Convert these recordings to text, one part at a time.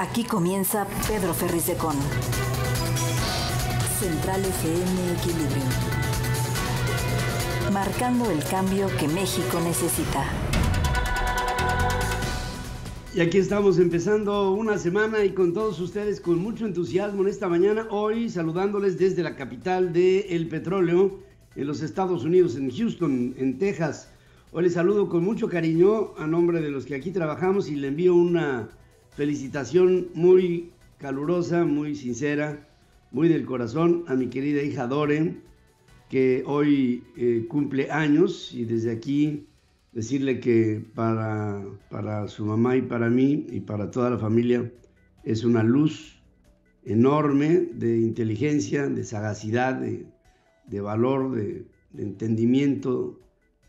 Aquí comienza Pedro Ferriz de Central FM Equilibrio. Marcando el cambio que México necesita. Y aquí estamos empezando una semana y con todos ustedes con mucho entusiasmo en esta mañana, hoy saludándoles desde la capital del petróleo en los Estados Unidos, en Houston, en Texas. Hoy les saludo con mucho cariño a nombre de los que aquí trabajamos y le envío una felicitación muy calurosa, muy sincera, muy del corazón a mi querida hija Dore, que hoy eh, cumple años y desde aquí decirle que para, para su mamá y para mí y para toda la familia es una luz enorme de inteligencia, de sagacidad, de, valor, de, entendimiento,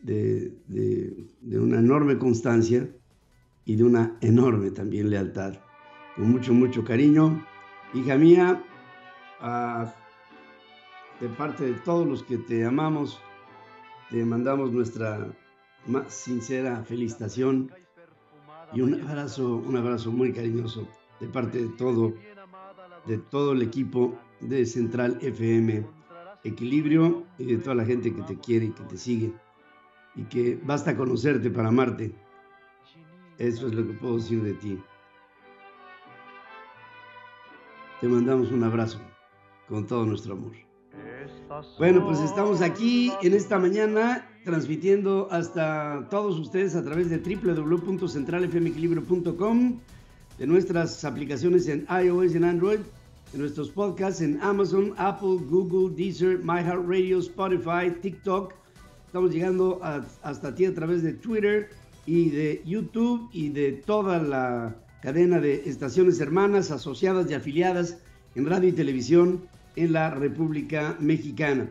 de, de, una enorme constancia y de una enorme también lealtad. Con mucho, mucho cariño. Hija mía, ah, de parte de todos los que te amamos, te mandamos nuestra más sincera felicitación y un abrazo, un abrazo muy cariñoso de parte de todo, de todo el equipo de Central FM Equilibrio y de toda la gente que te quiere y que te sigue y que basta conocerte para amarte. Eso es lo que puedo decir de ti. Te mandamos un abrazo con todo nuestro amor. Bueno, pues estamos aquí en esta mañana transmitiendo hasta todos ustedes a través de www.centralfmequilibrio.com, de nuestras aplicaciones en iOS y en Android, de nuestros podcasts en Amazon, Apple, Google, Deezer, MyHeartRadio, Spotify, TikTok. Estamos llegando hasta ti a través de Twitter y de YouTube y de toda la cadena de estaciones hermanas, asociadas y afiliadas en radio y televisión en la República Mexicana.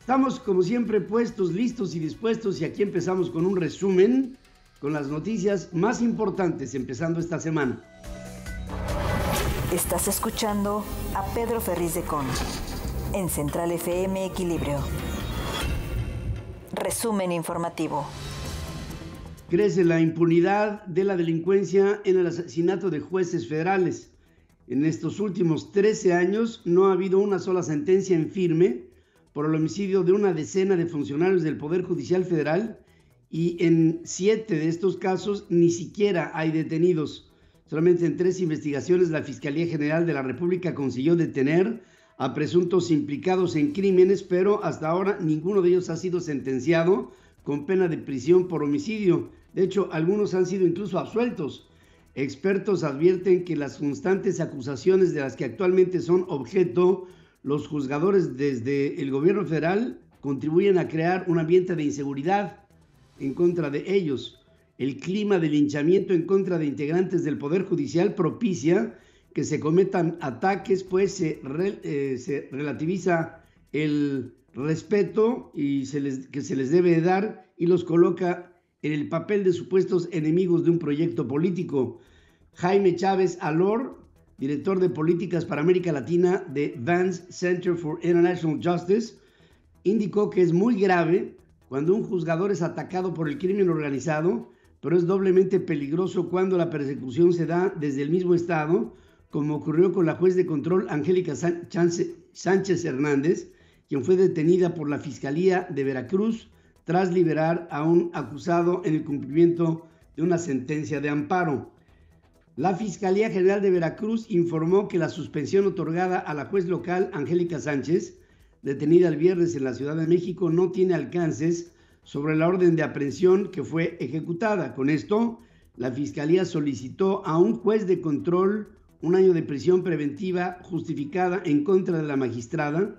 Estamos como siempre puestos, listos y dispuestos y aquí empezamos con un resumen con las noticias más importantes empezando esta semana. Estás escuchando a Pedro Ferriz de Con en Central FM Equilibrio. Resumen informativo. Crece la impunidad de la delincuencia en el asesinato de jueces federales. En estos últimos 13 años no ha habido una sola sentencia en firme por el homicidio de una decena de funcionarios del Poder Judicial Federal y en siete de estos casos ni siquiera hay detenidos. Solamente en tres investigaciones la Fiscalía General de la República consiguió detener a presuntos implicados en crímenes, pero hasta ahora ninguno de ellos ha sido sentenciado con pena de prisión por homicidio. De hecho, algunos han sido incluso absueltos. Expertos advierten que las constantes acusaciones de las que actualmente son objeto los juzgadores desde el gobierno federal contribuyen a crear un ambiente de inseguridad en contra de ellos. El clima de linchamiento en contra de integrantes del Poder Judicial propicia que se cometan ataques, pues se, eh, relativiza el respeto y que se les debe dar y los coloca en el papel de supuestos enemigos de un proyecto político. Jaime Chávez Alor, director de políticas para América Latina de Vance Center for International Justice, indicó que es muy grave cuando un juzgador es atacado por el crimen organizado, pero es doblemente peligroso cuando la persecución se da desde el mismo Estado, como ocurrió con la juez de control Angélica Sánchez Hernández, quien fue detenida por la Fiscalía de Veracruz tras liberar a un acusado en el cumplimiento de una sentencia de amparo. La Fiscalía General de Veracruz informó que la suspensión otorgada a la juez local Angélica Sánchez, detenida el viernes en la Ciudad de México, no tiene alcances sobre la orden de aprehensión que fue ejecutada. Con esto, la Fiscalía solicitó a un juez de control un año de prisión preventiva justificada en contra de la magistrada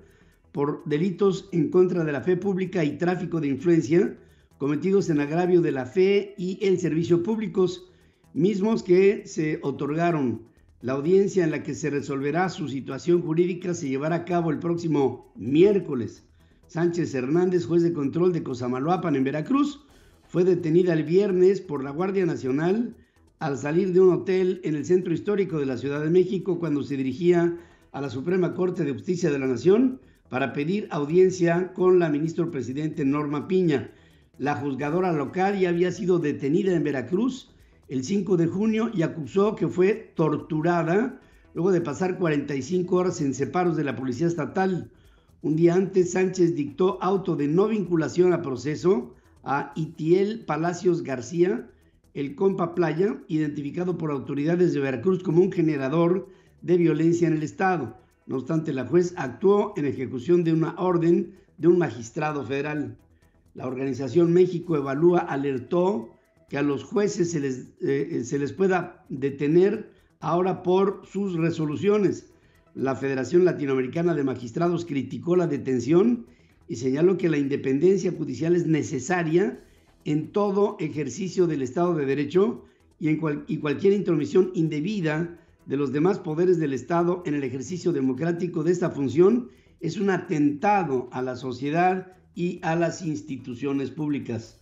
por delitos en contra de la fe pública y tráfico de influencia cometidos en agravio de la fe y el servicio públicos, mismos que se otorgaron. La audiencia en la que se resolverá su situación jurídica se llevará a cabo el próximo miércoles. Sánchez Hernández, juez de control de Cosamaloapan en Veracruz, fue detenida el viernes por la Guardia Nacional al salir de un hotel en el centro histórico de la Ciudad de México cuando se dirigía a la Suprema Corte de Justicia de la Nación para pedir audiencia con la ministra presidente Norma Piña. La juzgadora local ya había sido detenida en Veracruz el 5 de junio y acusó que fue torturada luego de pasar 45 horas en separos de la policía estatal. Un día antes, Sánchez dictó auto de no vinculación a proceso a Itiel Palacios García, el compa Playa, identificado por autoridades de Veracruz como un generador de violencia en el Estado. No obstante, la juez actuó en ejecución de una orden de un magistrado federal. La organización México Evalúa alertó que a los jueces se les, eh, se les pueda detener ahora por sus resoluciones. La Federación Latinoamericana de Magistrados criticó la detención y señaló que la independencia judicial es necesaria en todo ejercicio del Estado de Derecho y, en y cualquier intromisión indebida de los demás poderes del Estado en el ejercicio democrático de esta función es un atentado a la sociedad y a las instituciones públicas.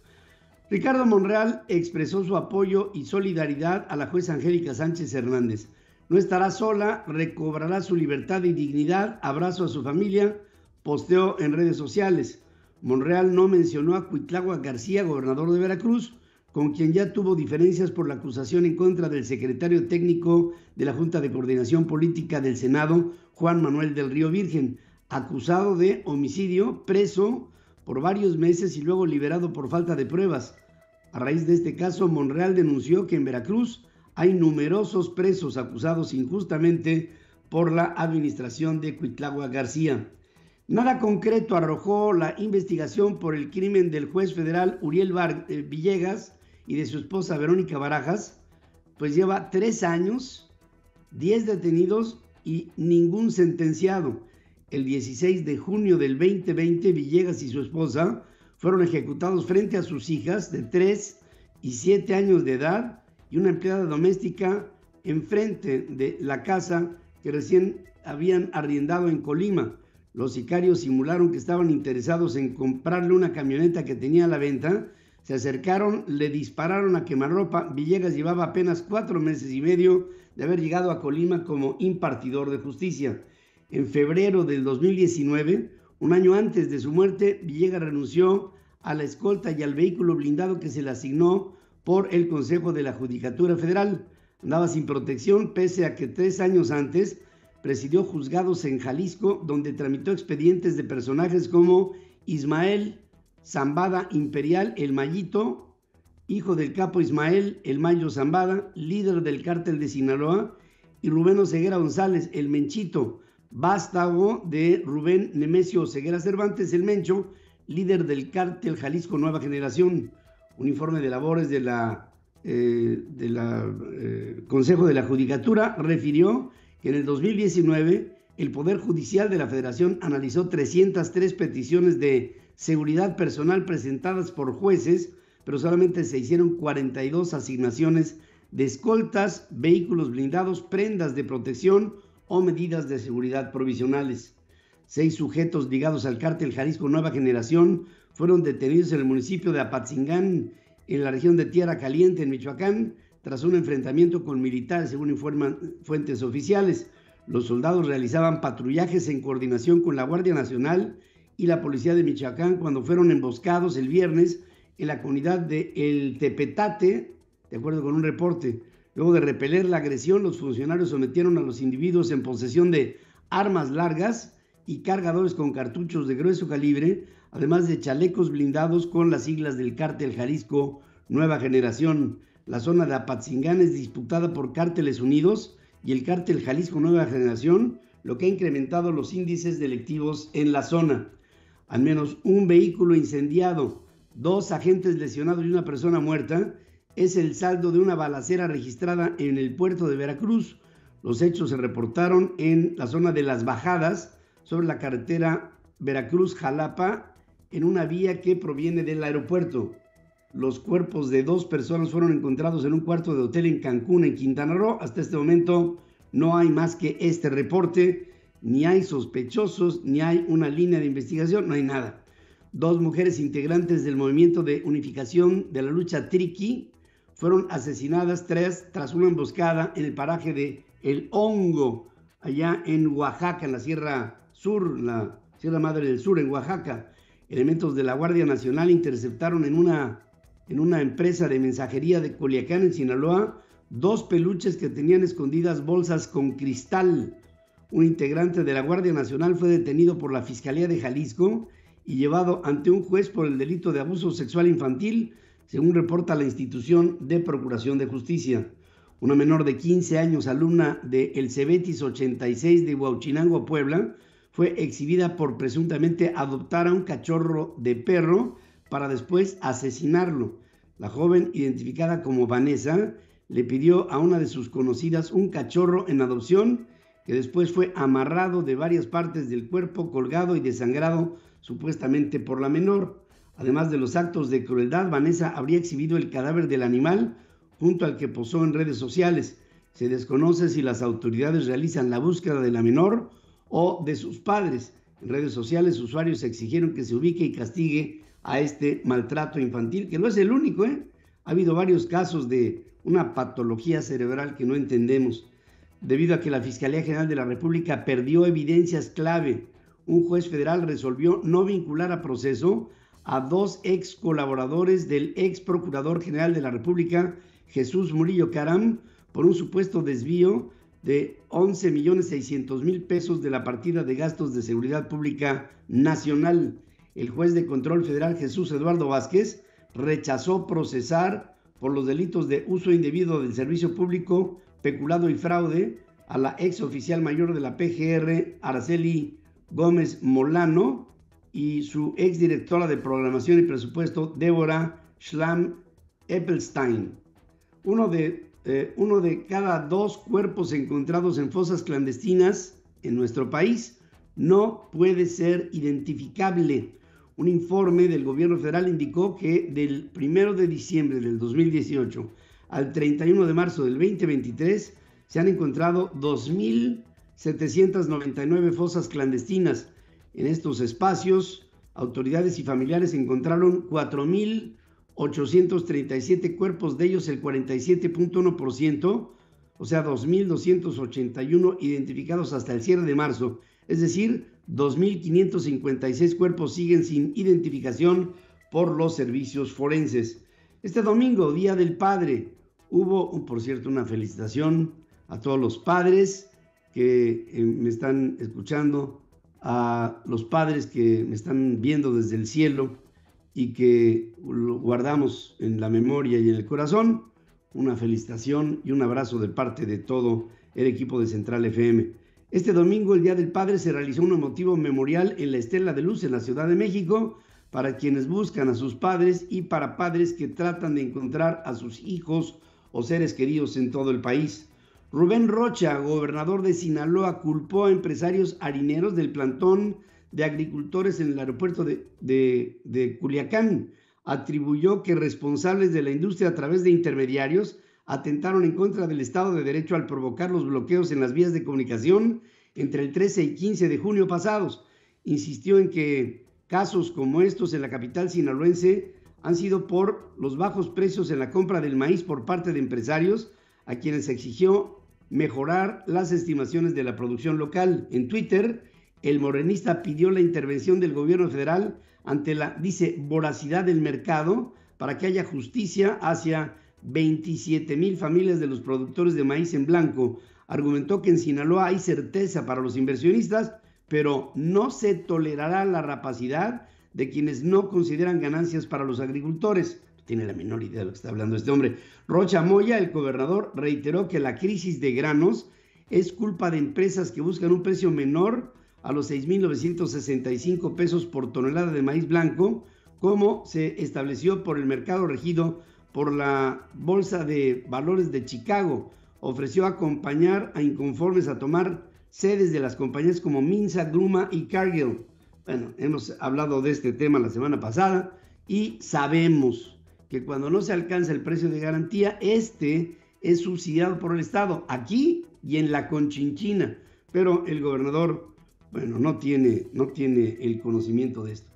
Ricardo Monreal expresó su apoyo y solidaridad a la jueza Angélica Sánchez Hernández. No estará sola, recobrará su libertad y dignidad, abrazo a su familia, posteó en redes sociales. Monreal no mencionó a Cuitlagua García, gobernador de Veracruz, con quien ya tuvo diferencias por la acusación en contra del secretario técnico de la Junta de Coordinación Política del Senado, Juan Manuel del Río Virgen, acusado de homicidio, preso por varios meses y luego liberado por falta de pruebas. A raíz de este caso, Monreal denunció que en Veracruz hay numerosos presos acusados injustamente por la administración de Cuitlagua García. Nada concreto arrojó la investigación por el crimen del juez federal Uriel eh, Villegas, y de su esposa Verónica Barajas, pues lleva tres años, diez detenidos y ningún sentenciado. El 16 de junio del 2020, Villegas y su esposa fueron ejecutados frente a sus hijas de tres y siete años de edad y una empleada doméstica enfrente de la casa que recién habían arriendado en Colima. Los sicarios simularon que estaban interesados en comprarle una camioneta que tenía a la venta se acercaron, le dispararon a quemarropa. Villegas llevaba apenas cuatro meses y medio de haber llegado a Colima como impartidor de justicia. En febrero del 2019, un año antes de su muerte, Villegas renunció a la escolta y al vehículo blindado que se le asignó por el Consejo de la Judicatura Federal. Andaba sin protección, pese a que tres años antes presidió juzgados en Jalisco, donde tramitó expedientes de personajes como Ismael Zambada Imperial, el Mallito, hijo del capo Ismael, el Mayo Zambada, líder del cártel de Sinaloa, y Rubén Oseguera González, el Menchito, vástago de Rubén Nemesio Oseguera Cervantes, el Mencho, líder del cártel Jalisco Nueva Generación, uniforme de labores de la, eh, eh, Consejo de la Judicatura, refirió que en el 2019 el Poder Judicial de la Federación analizó 303 peticiones de seguridad personal presentadas por jueces, pero solamente se hicieron 42 asignaciones de escoltas, vehículos blindados, prendas de protección o medidas de seguridad provisionales. Seis sujetos ligados al cártel Jalisco Nueva Generación fueron detenidos en el municipio de Apatzingán, en la región de Tierra Caliente, en Michoacán, tras un enfrentamiento con militares, según informan fuentes oficiales. Los soldados realizaban patrullajes en coordinación con la Guardia Nacional y la policía de Michoacán cuando fueron emboscados el viernes en la comunidad de El Tepetate, de acuerdo con un reporte. Luego de repeler la agresión, los funcionarios sometieron a los individuos en posesión de armas largas y cargadores con cartuchos de grueso calibre, además de chalecos blindados con las siglas del cártel Jalisco Nueva Generación. La zona de Apatzingán es disputada por Cárteles Unidos y el cártel Jalisco Nueva Generación, lo que ha incrementado los índices delictivos en la zona al menos un vehículo incendiado, dos agentes lesionados y una persona muerta, es el saldo de una balacera registrada en el puerto de Veracruz. Los hechos se reportaron en la zona de Las Bajadas, sobre la carretera Veracruz-Jalapa, en una vía que proviene del aeropuerto. Los cuerpos de dos personas fueron encontrados en un cuarto de hotel en Cancún, en Quintana Roo. Hasta este momento no hay más que este reporte ni hay sospechosos, ni hay una línea de investigación, no hay nada. Dos mujeres integrantes del movimiento de unificación de la lucha Triqui fueron asesinadas, tres tras una emboscada en el paraje de El Hongo, allá en Oaxaca, en la Sierra Sur, la Sierra Madre del Sur, en Oaxaca. Elementos de la Guardia Nacional interceptaron en una, en una empresa de mensajería de Coliacán en Sinaloa, dos peluches que tenían escondidas bolsas con cristal un integrante de la Guardia Nacional fue detenido por la Fiscalía de Jalisco y llevado ante un juez por el delito de abuso sexual infantil, según reporta la institución de Procuración de Justicia. Una menor de 15 años, alumna de El Cebetis 86 de Huauchinango, Puebla, fue exhibida por presuntamente adoptar a un cachorro de perro para después asesinarlo. La joven, identificada como Vanessa, le pidió a una de sus conocidas un cachorro en adopción que después fue amarrado de varias partes del cuerpo, colgado y desangrado supuestamente por la menor. Además de los actos de crueldad, Vanessa habría exhibido el cadáver del animal junto al que posó en redes sociales. Se desconoce si las autoridades realizan la búsqueda de la menor o de sus padres. En redes sociales, usuarios exigieron que se ubique y castigue a este maltrato infantil, que no es el único, ¿eh? Ha habido varios casos de una patología cerebral que no entendemos debido a que la Fiscalía General de la República perdió evidencias clave. Un juez federal resolvió no vincular a proceso a dos ex colaboradores del ex procurador general de la República, Jesús Murillo Caram, por un supuesto desvío de 11 millones 600 mil pesos de la partida de gastos de seguridad pública nacional. El juez de control federal Jesús Eduardo Vázquez rechazó procesar por los delitos de uso indebido del servicio público peculado y fraude a la ex oficial mayor de la PGR, Araceli Gómez Molano, y su ex directora de Programación y Presupuesto, Débora Schlam Eppelstein. Uno de, eh, uno de cada dos cuerpos encontrados en fosas clandestinas en nuestro país no puede ser identificable. Un informe del gobierno federal indicó que del 1 de diciembre del 2018 al 31 de marzo del 2023 se han encontrado 2.799 fosas clandestinas. En estos espacios, autoridades y familiares encontraron 4.837 cuerpos, de ellos el 47.1%, o sea, 2.281 identificados hasta el cierre de marzo. Es decir, 2.556 cuerpos siguen sin identificación por los servicios forenses. Este domingo, Día del Padre, Hubo, por cierto, una felicitación a todos los padres que eh, me están escuchando, a los padres que me están viendo desde el cielo y que lo guardamos en la memoria y en el corazón. Una felicitación y un abrazo de parte de todo el equipo de Central FM. Este domingo, el Día del Padre, se realizó un emotivo memorial en la Estela de Luz en la Ciudad de México para quienes buscan a sus padres y para padres que tratan de encontrar a sus hijos o seres queridos en todo el país. Rubén Rocha, gobernador de Sinaloa, culpó a empresarios harineros del plantón de agricultores en el aeropuerto de, Culiacán. Atribuyó que responsables de la industria a través de intermediarios atentaron en contra del Estado de Derecho al provocar los bloqueos en las vías de comunicación entre el 13 y 15 de junio pasados. Insistió en que casos como estos en la capital sinaloense han sido por los bajos precios en la compra del maíz por parte de empresarios a quienes exigió mejorar las estimaciones de la producción local. En Twitter, el morenista pidió la intervención del gobierno federal ante la, dice, voracidad del mercado para que haya justicia hacia 27 mil familias de los productores de maíz en blanco. Argumentó que en Sinaloa hay certeza para los inversionistas, pero no se tolerará la rapacidad de quienes no consideran ganancias para los agricultores. tiene la menor idea de lo que está hablando este hombre. Rocha Moya, el gobernador, reiteró que la crisis de granos es culpa de empresas que buscan un precio menor a los 6.965 pesos por tonelada de maíz blanco, como se estableció por el mercado regido por la Bolsa de Valores de Chicago. Ofreció acompañar a inconformes a tomar sedes de las compañías como Minsa, Gruma y Cargill. Bueno, hemos hablado de este tema la semana pasada y sabemos que cuando no se alcanza el precio de garantía, este es subsidiado por el Estado, aquí y en la Conchinchina. Pero el gobernador, bueno, no tiene, no tiene el conocimiento de esto.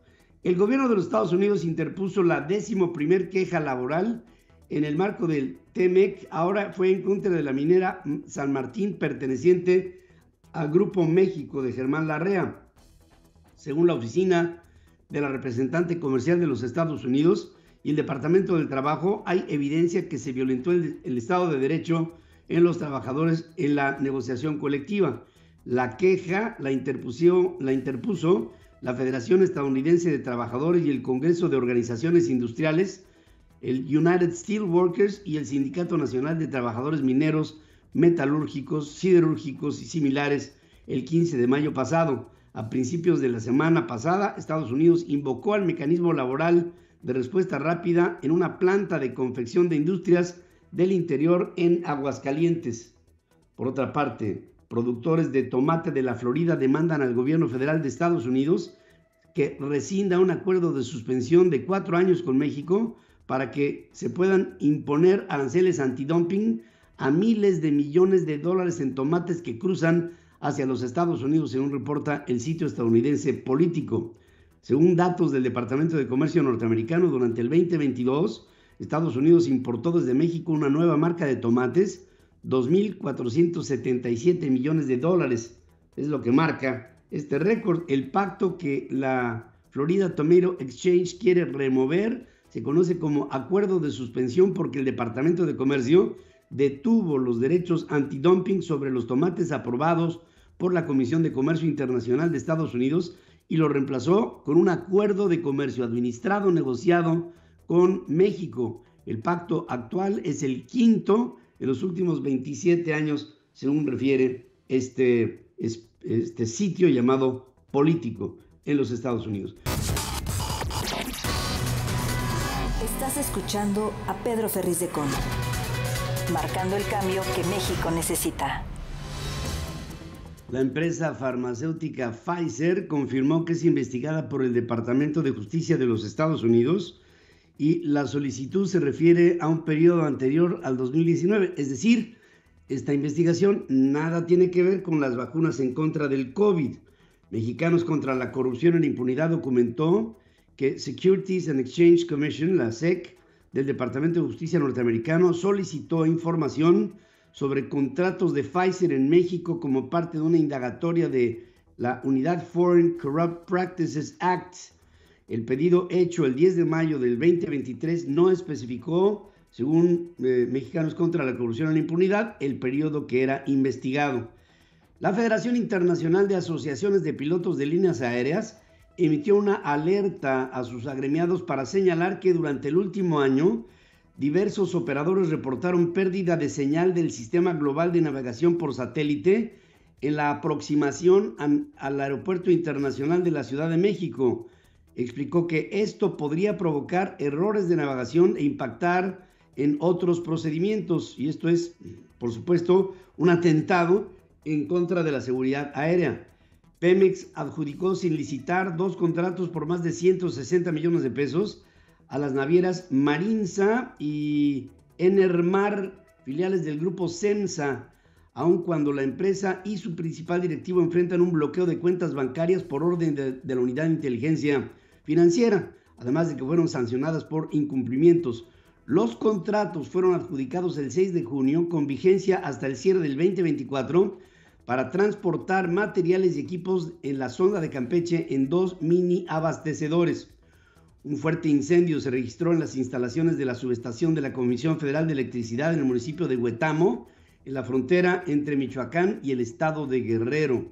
El gobierno de los Estados Unidos interpuso la décimo primer queja laboral en el marco del TEMEC. Ahora fue en contra de la minera San Martín perteneciente al Grupo México de Germán Larrea según la Oficina de la Representante Comercial de los Estados Unidos y el Departamento del Trabajo, hay evidencia que se violentó el, Estado de Derecho en los trabajadores en la negociación colectiva. La queja la, la interpuso la Federación Estadounidense de Trabajadores y el Congreso de Organizaciones Industriales, el United Steelworkers y el Sindicato Nacional de Trabajadores Mineros, Metalúrgicos, Siderúrgicos y similares el 15 de mayo pasado. A principios de la semana pasada, Estados Unidos invocó al mecanismo laboral de respuesta rápida en una planta de confección de industrias del interior en Aguascalientes. Por otra parte, productores de tomate de la Florida demandan al gobierno federal de Estados Unidos que rescinda un acuerdo de suspensión de cuatro años con México para que se puedan imponer aranceles antidumping a miles de millones de dólares en tomates que cruzan hacia los Estados Unidos, según reporta el sitio estadounidense Político. Según datos del Departamento de Comercio norteamericano, durante el 2022, Estados Unidos importó desde México una nueva marca de tomates, 2.477 millones de dólares. Es lo que marca este récord. El pacto que la Florida Tomato Exchange quiere remover se conoce como acuerdo de suspensión porque el Departamento de Comercio detuvo los derechos antidumping sobre los tomates aprobados por la Comisión de Comercio Internacional de Estados Unidos y lo reemplazó con un acuerdo de comercio administrado, negociado con México. El pacto actual es el quinto en los últimos 27 años, según refiere este, este sitio llamado político en los Estados Unidos. Estás escuchando a Pedro Ferriz de Con, marcando el cambio que México necesita. La empresa farmacéutica Pfizer confirmó que es investigada por el Departamento de Justicia de los Estados Unidos y la solicitud se refiere a un periodo anterior al 2019. Es decir, esta investigación nada tiene que ver con las vacunas en contra del COVID. Mexicanos contra la corrupción y impunidad documentó que Securities and Exchange Commission, la SEC, del Departamento de Justicia norteamericano, solicitó información sobre contratos de Pfizer en México como parte de una indagatoria de la Unidad Foreign Corrupt Practices Act. El pedido hecho el 10 de mayo del 2023 no especificó, según eh, Mexicanos contra la Corrupción y la Impunidad, el periodo que era investigado. La Federación Internacional de Asociaciones de Pilotos de Líneas Aéreas emitió una alerta a sus agremiados para señalar que durante el último año diversos operadores reportaron pérdida de señal del sistema global de navegación por satélite en la aproximación al Aeropuerto Internacional de la Ciudad de México. Explicó que esto podría provocar errores de navegación e impactar en otros procedimientos. Y esto es, por supuesto, un atentado en contra de la seguridad aérea. Pemex adjudicó sin licitar dos contratos por más de 160 millones de pesos a las navieras Marinsa y Enermar, filiales del grupo Sensa, aun cuando la empresa y su principal directivo enfrentan un bloqueo de cuentas bancarias por orden de, de la Unidad de Inteligencia Financiera, además de que fueron sancionadas por incumplimientos. Los contratos fueron adjudicados el 6 de junio con vigencia hasta el cierre del 2024 para transportar materiales y equipos en la zona de Campeche en dos mini abastecedores. Un fuerte incendio se registró en las instalaciones de la subestación de la Comisión Federal de Electricidad en el municipio de Huetamo, en la frontera entre Michoacán y el estado de Guerrero.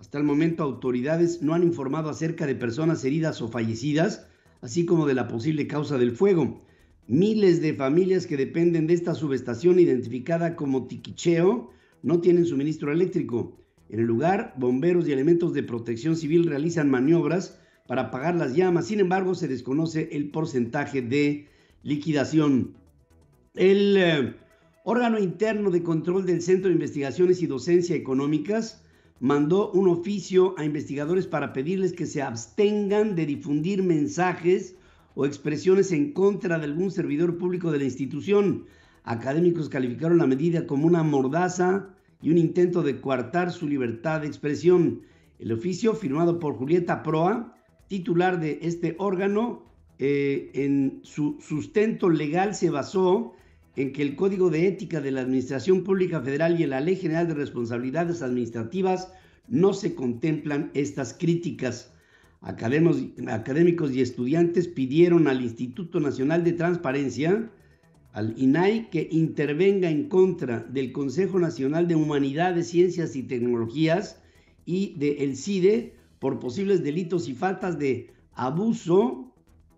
Hasta el momento autoridades no han informado acerca de personas heridas o fallecidas, así como de la posible causa del fuego. Miles de familias que dependen de esta subestación identificada como Tiquicheo no tienen suministro eléctrico. En el lugar, bomberos y elementos de protección civil realizan maniobras para apagar las llamas. Sin embargo, se desconoce el porcentaje de liquidación. El eh, órgano interno de control del Centro de Investigaciones y Docencia Económicas mandó un oficio a investigadores para pedirles que se abstengan de difundir mensajes o expresiones en contra de algún servidor público de la institución. Académicos calificaron la medida como una mordaza y un intento de coartar su libertad de expresión. El oficio, firmado por Julieta Proa, titular de este órgano, eh, en su sustento legal se basó en que el Código de Ética de la Administración Pública Federal y en la Ley General de Responsabilidades Administrativas no se contemplan estas críticas. académicos y estudiantes pidieron al Instituto Nacional de Transparencia, al INAI, que intervenga en contra del Consejo Nacional de Humanidades, Ciencias y Tecnologías y del CIDE por posibles delitos y faltas de abuso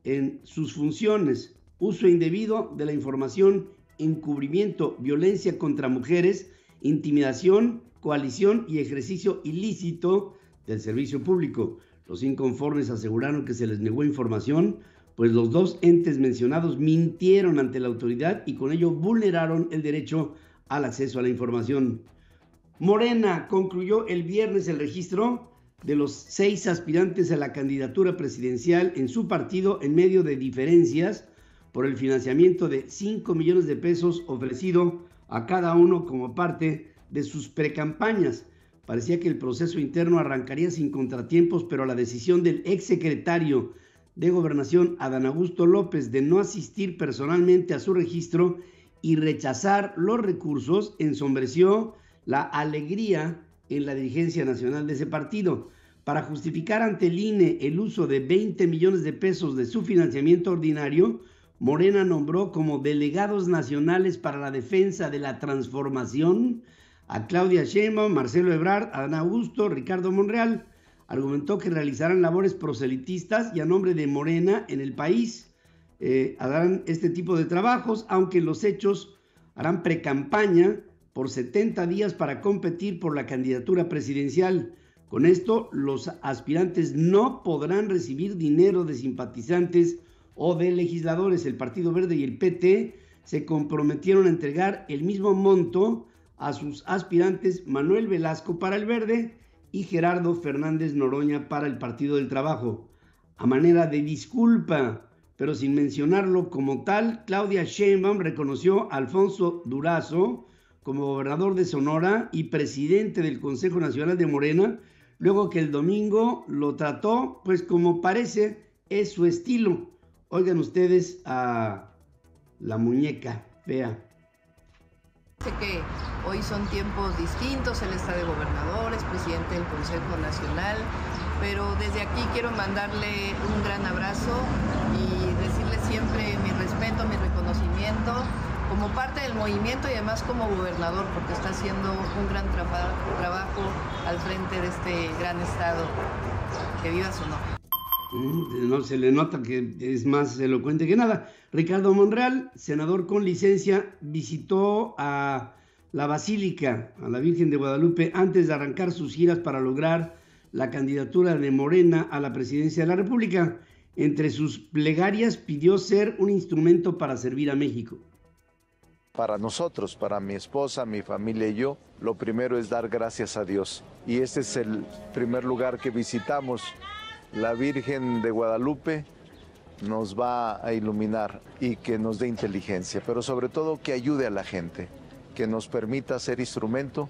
en sus funciones, uso indebido de la información, encubrimiento, violencia contra mujeres, intimidación, coalición y ejercicio ilícito del servicio público. Los inconformes aseguraron que se les negó información, pues los dos entes mencionados mintieron ante la autoridad y con ello vulneraron el derecho al acceso a la información. Morena concluyó el viernes el registro de los seis aspirantes a la candidatura presidencial en su partido en medio de diferencias por el financiamiento de 5 millones de pesos ofrecido a cada uno como parte de sus precampañas. Parecía que el proceso interno arrancaría sin contratiempos, pero la decisión del exsecretario de Gobernación, Adán Augusto López, de no asistir personalmente a su registro y rechazar los recursos, ensombreció la alegría en la dirigencia nacional de ese partido para justificar ante el INE el uso de 20 millones de pesos de su financiamiento ordinario, Morena nombró como delegados nacionales para la defensa de la transformación a Claudia Sheinbaum, Marcelo Ebrard, Adán Augusto, Ricardo Monreal. Argumentó que realizarán labores proselitistas y a nombre de Morena en el país eh, harán este tipo de trabajos, aunque los hechos harán precampaña por 70 días para competir por la candidatura presidencial. Con esto, los aspirantes no podrán recibir dinero de simpatizantes o de legisladores. El Partido Verde y el PT se comprometieron a entregar el mismo monto a sus aspirantes Manuel Velasco para el Verde y Gerardo Fernández Noroña para el Partido del Trabajo. A manera de disculpa, pero sin mencionarlo como tal, Claudia Sheinbaum reconoció a Alfonso Durazo, como gobernador de Sonora y presidente del Consejo Nacional de Morena, luego que el domingo lo trató, pues como parece, es su estilo. Oigan ustedes a la muñeca vea. Sé que hoy son tiempos distintos, él está de gobernador, es presidente del Consejo Nacional, pero desde aquí quiero mandarle un gran abrazo y decirle siempre mi respeto, mi reconocimiento como parte del movimiento y además como gobernador, porque está haciendo un gran trabajo al frente de este gran estado. Que viva su nombre. Eh, no se le nota que es más elocuente que nada. Ricardo Monreal, senador con licencia, visitó a la Basílica, a la Virgen de Guadalupe, antes de arrancar sus giras para lograr la candidatura de Morena a la presidencia de la República. Entre sus plegarias pidió ser un instrumento para servir a México para nosotros, para mi esposa, mi familia y yo, lo primero es dar gracias a Dios. Y este es el primer lugar que visitamos. La Virgen de Guadalupe nos va a iluminar y que nos dé inteligencia, pero sobre todo que ayude a la gente, que nos permita ser instrumento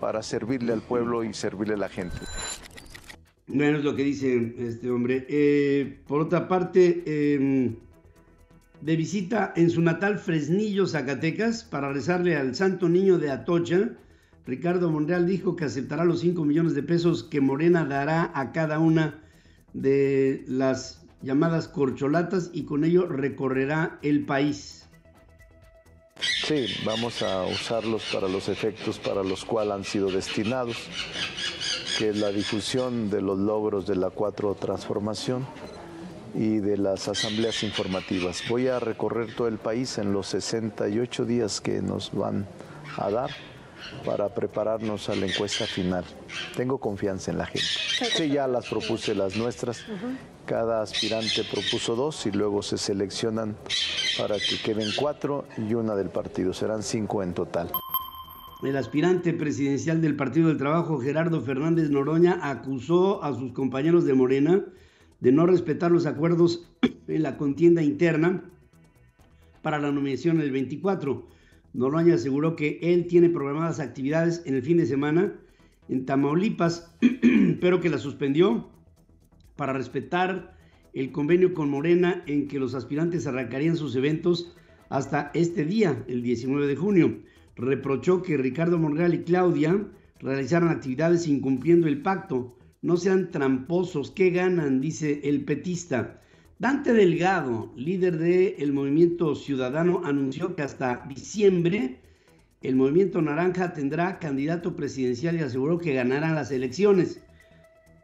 para servirle al pueblo y servirle a la gente. Bueno, es lo que dice este hombre. Eh, por otra parte, em, de visita en su natal Fresnillo, Zacatecas, para rezarle al Santo Niño de Atocha, Ricardo Monreal dijo que aceptará los 5 millones de pesos que Morena dará a cada una de las llamadas corcholatas y con ello recorrerá el país. Sí, vamos a usarlos para los efectos para los cuales han sido destinados, que es la difusión de los logros de la cuatro transformación, y de las asambleas informativas. Voy a recorrer todo el país en los 68 días que nos van a dar para prepararnos a la encuesta final. Tengo confianza en la gente. Que ya las propuse las nuestras. Cada aspirante propuso dos y luego se seleccionan para que queden cuatro y una del partido. Serán cinco en total. El aspirante presidencial del Partido del Trabajo, Gerardo Fernández Noroña, acusó a sus compañeros de Morena de no respetar los acuerdos en la contienda interna para la nominación del 24. Noroña aseguró que él tiene programadas actividades en el fin de semana en Tamaulipas, pero que la suspendió para respetar el convenio con Morena en que los aspirantes arrancarían sus eventos hasta este día, el 19 de junio. Reprochó que Ricardo Monreal y Claudia realizaran actividades incumpliendo el pacto, no sean tramposos, ¿qué ganan? Dice el petista. Dante Delgado, líder del movimiento ciudadano, anunció que hasta diciembre el movimiento naranja tendrá candidato presidencial y aseguró que ganarán las elecciones.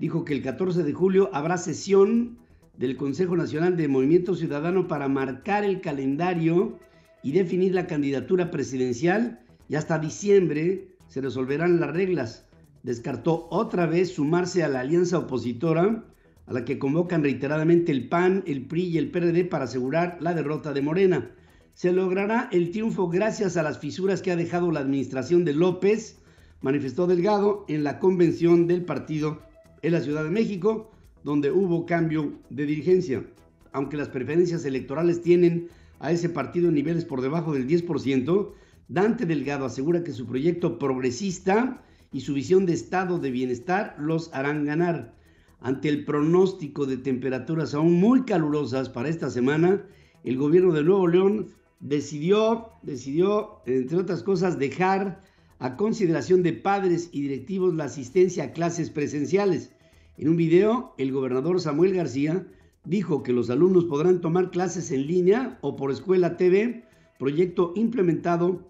Dijo que el 14 de julio habrá sesión del Consejo Nacional de Movimiento Ciudadano para marcar el calendario y definir la candidatura presidencial y hasta diciembre se resolverán las reglas descartó otra vez sumarse a la alianza opositora a la que convocan reiteradamente el PAN, el PRI y el PRD para asegurar la derrota de Morena. Se logrará el triunfo gracias a las fisuras que ha dejado la administración de López, manifestó Delgado en la convención del partido en la Ciudad de México, donde hubo cambio de dirigencia. Aunque las preferencias electorales tienen a ese partido en niveles por debajo del 10%, Dante Delgado asegura que su proyecto progresista y su visión de estado de bienestar los harán ganar. Ante el pronóstico de temperaturas aún muy calurosas para esta semana, el gobierno de Nuevo León decidió, decidió, entre otras cosas, dejar a consideración de padres y directivos la asistencia a clases presenciales. En un video, el gobernador Samuel García dijo que los alumnos podrán tomar clases en línea o por escuela TV, proyecto implementado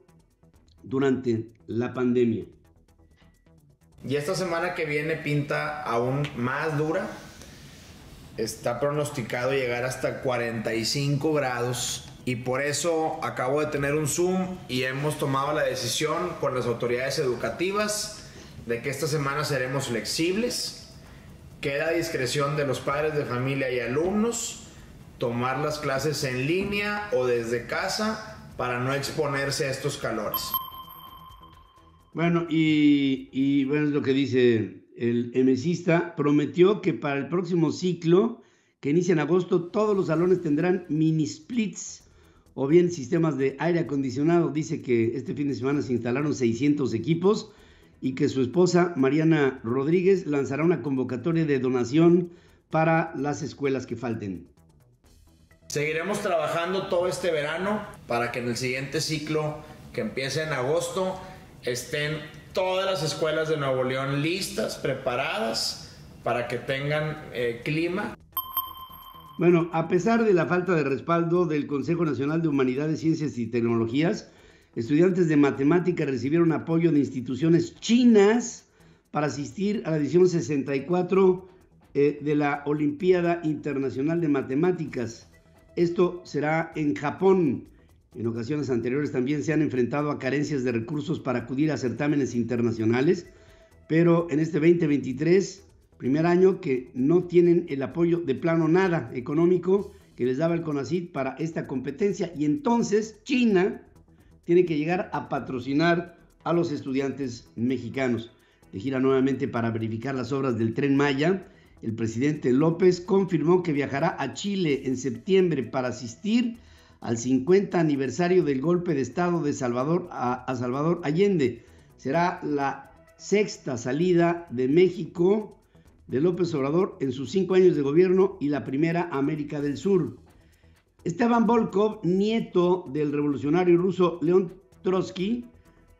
durante la pandemia. Y esta semana que viene pinta aún más dura. Está pronosticado llegar hasta 45 grados y por eso acabo de tener un Zoom y hemos tomado la decisión con las autoridades educativas de que esta semana seremos flexibles. Queda a discreción de los padres de familia y alumnos tomar las clases en línea o desde casa para no exponerse a estos calores. Bueno, y, bueno, es lo que dice el MSista prometió que para el próximo ciclo, que inicia en agosto, todos los salones tendrán mini splits o bien sistemas de aire acondicionado. Dice que este fin de semana se instalaron 600 equipos y que su esposa, Mariana Rodríguez, lanzará una convocatoria de donación para las escuelas que falten. Seguiremos trabajando todo este verano para que en el siguiente ciclo que empiece en agosto estén todas las escuelas de Nuevo León listas, preparadas para que tengan eh, clima. Bueno, a pesar de la falta de respaldo del Consejo Nacional de Humanidades, Ciencias y Tecnologías, estudiantes de matemáticas recibieron apoyo de instituciones chinas para asistir a la edición 64 eh, de la Olimpiada Internacional de Matemáticas. Esto será en Japón en ocasiones anteriores también se han enfrentado a carencias de recursos para acudir a certámenes internacionales, pero en este 2023, primer año que no tienen el apoyo de plano nada económico que les daba el CONACID para esta competencia y entonces China tiene que llegar a patrocinar a los estudiantes mexicanos. De gira nuevamente para verificar las obras del tren Maya, el presidente López confirmó que viajará a Chile en septiembre para asistir al 50 aniversario del golpe de Estado de Salvador a, Salvador Allende. Será la sexta salida de México de López Obrador en sus cinco años de gobierno y la primera América del Sur. Esteban Volkov, nieto del revolucionario ruso León Trotsky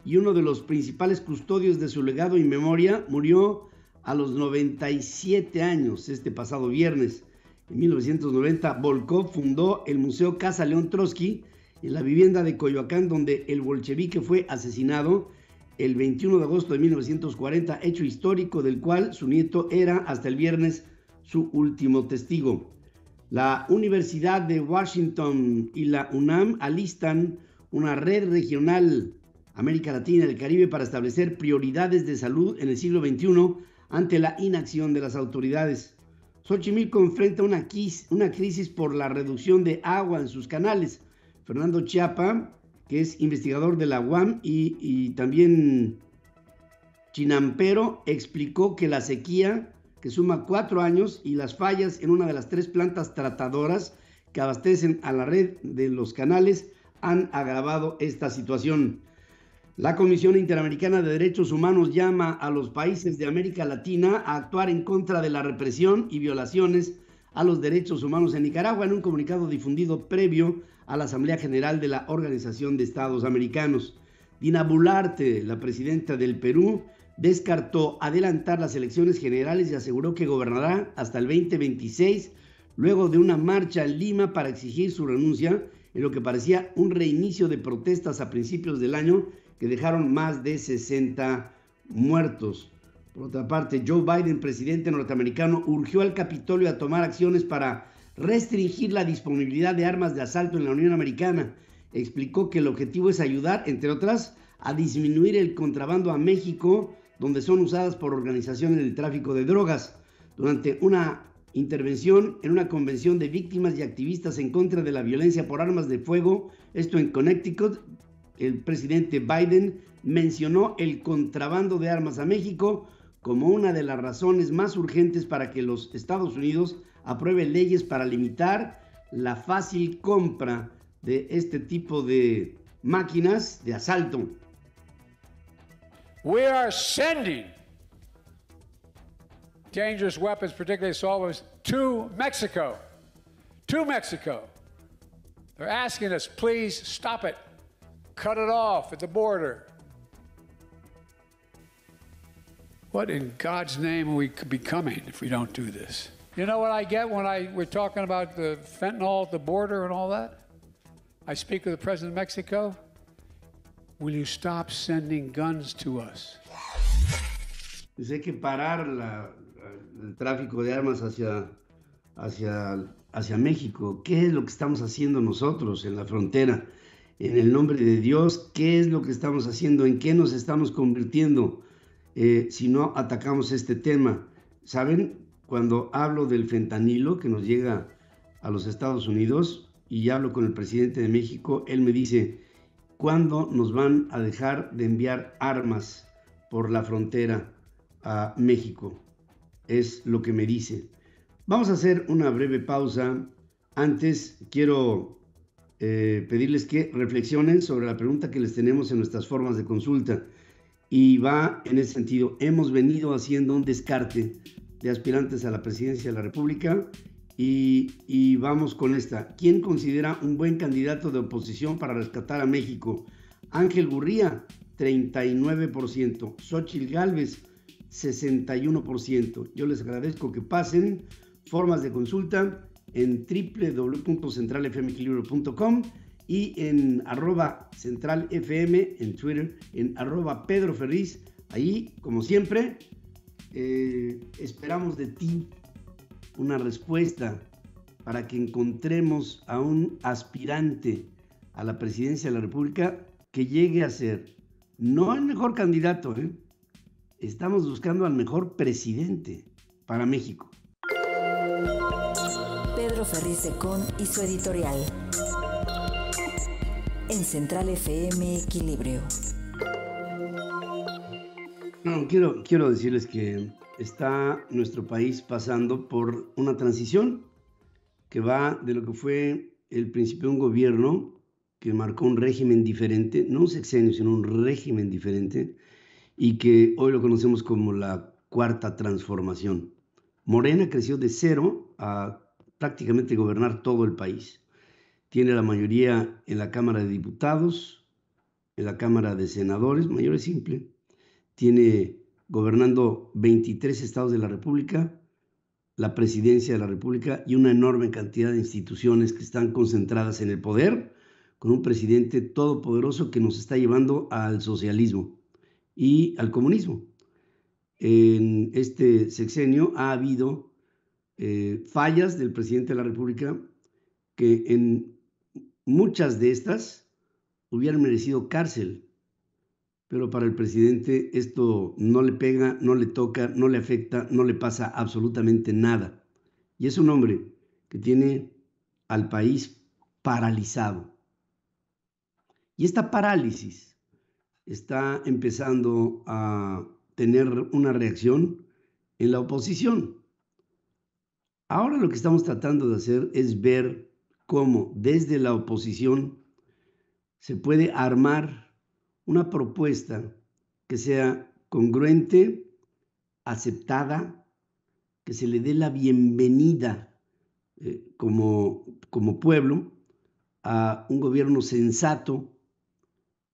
y uno de los principales custodios de su legado y memoria, murió a los 97 años este pasado viernes. En 1990, Volkov fundó el Museo Casa León Trotsky en la vivienda de Coyoacán, donde el bolchevique fue asesinado el 21 de agosto de 1940, hecho histórico del cual su nieto era hasta el viernes su último testigo. La Universidad de Washington y la UNAM alistan una red regional América Latina y el Caribe para establecer prioridades de salud en el siglo XXI ante la inacción de las autoridades. Xochimilco enfrenta una, crisis por la reducción de agua en sus canales. Fernando Chiapa, que es investigador de la UAM y, y también chinampero, explicó que la sequía, que suma cuatro años, y las fallas en una de las tres plantas tratadoras que abastecen a la red de los canales han agravado esta situación. La Comisión Interamericana de Derechos Humanos llama a los países de América Latina a actuar en contra de la represión y violaciones a los derechos humanos en Nicaragua en un comunicado difundido previo a la Asamblea General de la Organización de Estados Americanos. Dina Bularte, la presidenta del Perú, descartó adelantar las elecciones generales y aseguró que gobernará hasta el 2026 luego de una marcha en Lima para exigir su renuncia en lo que parecía un reinicio de protestas a principios del año que dejaron más de 60 muertos. Por otra parte, Joe Biden, presidente norteamericano, urgió al Capitolio a tomar acciones para restringir la disponibilidad de armas de asalto en la Unión Americana. Explicó que el objetivo es ayudar, entre otras, a disminuir el contrabando a México, donde son usadas por organizaciones del tráfico de drogas. Durante una intervención en una convención de víctimas y activistas en contra de la violencia por armas de fuego, esto en Connecticut, el presidente Biden mencionó el contrabando de armas a México como una de las razones más urgentes para que los Estados Unidos apruebe leyes para limitar la fácil compra de este tipo de máquinas de asalto. We are sending dangerous weapons, particularly assault to Mexico. To Mexico. They're asking us, please stop it. cut it off at the border. What in God's name are we becoming if we don't do this? You know what I get when I we're talking about the fentanyl at the border and all that? I speak with the president of Mexico. Will you stop sending guns to us? Pues hay que parar la, el tráfico de armas hacia, hacia, hacia México. ¿Qué es lo que estamos haciendo nosotros en la frontera? en el nombre de Dios, qué es lo que estamos haciendo, en qué nos estamos convirtiendo eh, si no atacamos este tema. ¿Saben? Cuando hablo del fentanilo que nos llega a los Estados Unidos y hablo con el presidente de México, él me dice, ¿cuándo nos van a dejar de enviar armas por la frontera a México? Es lo que me dice. Vamos a hacer una breve pausa. Antes quiero eh, pedirles que reflexionen sobre la pregunta que les tenemos en nuestras formas de consulta. Y va en ese sentido, hemos venido haciendo un descarte de aspirantes a la presidencia de la República y, vamos con esta. ¿Quién considera un buen candidato de oposición para rescatar a México? Ángel Gurría, 39%. Xochitl Gálvez, 61%. Yo les agradezco que pasen formas de consulta en www.centralfmequilibrio.com y en arroba centralfm en Twitter, en arroba Pedro Ahí, como siempre, eh, esperamos de ti una respuesta para que encontremos a un aspirante a la presidencia de la República que llegue a ser no el mejor candidato, ¿eh? estamos buscando al mejor presidente para México. Ferriz de Con y su editorial. En Central FM Equilibrio. quiero, quiero decirles que está nuestro país pasando por una transición que va de lo que fue el principio de un gobierno que marcó un régimen diferente, no un sexenio, sino un régimen diferente, y que hoy lo conocemos como la cuarta transformación. Morena creció de cero a prácticamente gobernar todo el país. Tiene la mayoría en la Cámara de Diputados, en la Cámara de Senadores, mayor es simple. Tiene gobernando 23 estados de la República, la presidencia de la República y una enorme cantidad de instituciones que están concentradas en el poder, con un presidente todopoderoso que nos está llevando al socialismo y al comunismo. En este sexenio ha habido eh, fallas del presidente de la República que en muchas de estas hubieran merecido cárcel, pero para el presidente esto no le pega, no le toca, no le afecta, no le pasa absolutamente nada. Y es un hombre que tiene al país paralizado. Y esta parálisis está empezando a tener una reacción en la oposición. Ahora lo que estamos tratando de hacer es ver cómo desde la oposición se puede armar una propuesta que sea congruente, aceptada, que se le dé la bienvenida eh, como, como pueblo a un gobierno sensato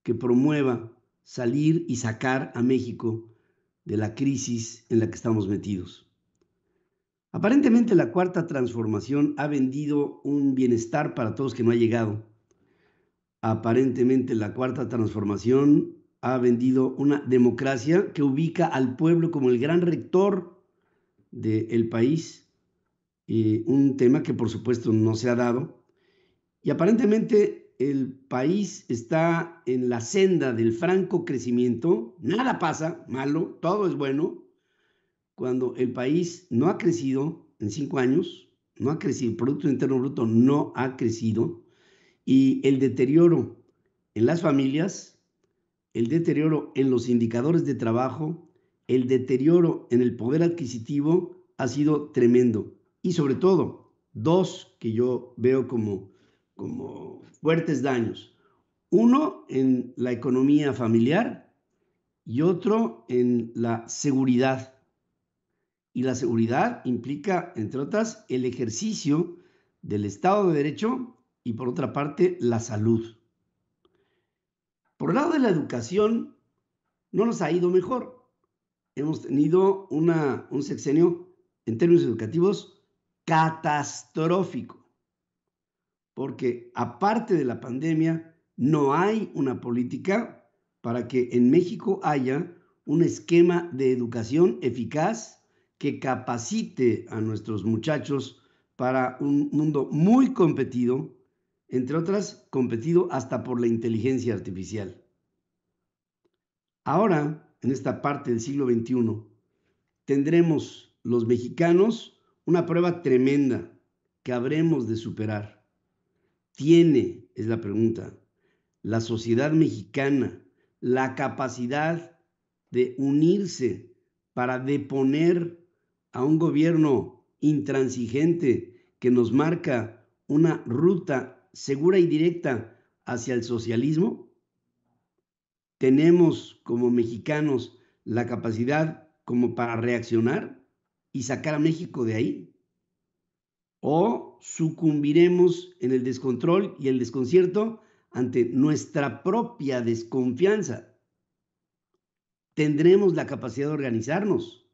que promueva salir y sacar a México de la crisis en la que estamos metidos. Aparentemente la cuarta transformación ha vendido un bienestar para todos que no ha llegado. Aparentemente la cuarta transformación ha vendido una democracia que ubica al pueblo como el gran rector del país, y eh, un tema que por supuesto no se ha dado. Y aparentemente el país está en la senda del franco crecimiento, nada pasa malo, todo es bueno, cuando el país no ha crecido en cinco años, no ha crecido, el Producto Interno Bruto no ha crecido y el deterioro en las familias, el deterioro en los indicadores de trabajo, el deterioro en el poder adquisitivo ha sido tremendo. Y sobre todo, dos que yo veo como, como fuertes daños. Uno en la economía familiar y otro en la seguridad y la seguridad implica, entre otras, el ejercicio del Estado de Derecho y, por otra parte, la salud. Por el lado de la educación, no nos ha ido mejor. Hemos tenido un sexenio, en términos educativos, catastrófico. Porque aparte de la pandemia, no hay una política para que en México haya un esquema de educación eficaz que capacite a nuestros muchachos para un mundo muy competido, entre otras, competido hasta por la inteligencia artificial. Ahora, en esta parte del siglo XXI, tendremos los mexicanos una prueba tremenda que habremos de superar. ¿Tiene, es la pregunta, la sociedad mexicana la capacidad de unirse para deponer a un gobierno intransigente que nos marca una ruta segura y directa hacia el socialismo? ¿Tenemos como mexicanos la capacidad como para reaccionar y sacar a México de ahí? ¿O sucumbiremos en el descontrol y el desconcierto ante nuestra propia desconfianza? ¿Tendremos la capacidad de organizarnos?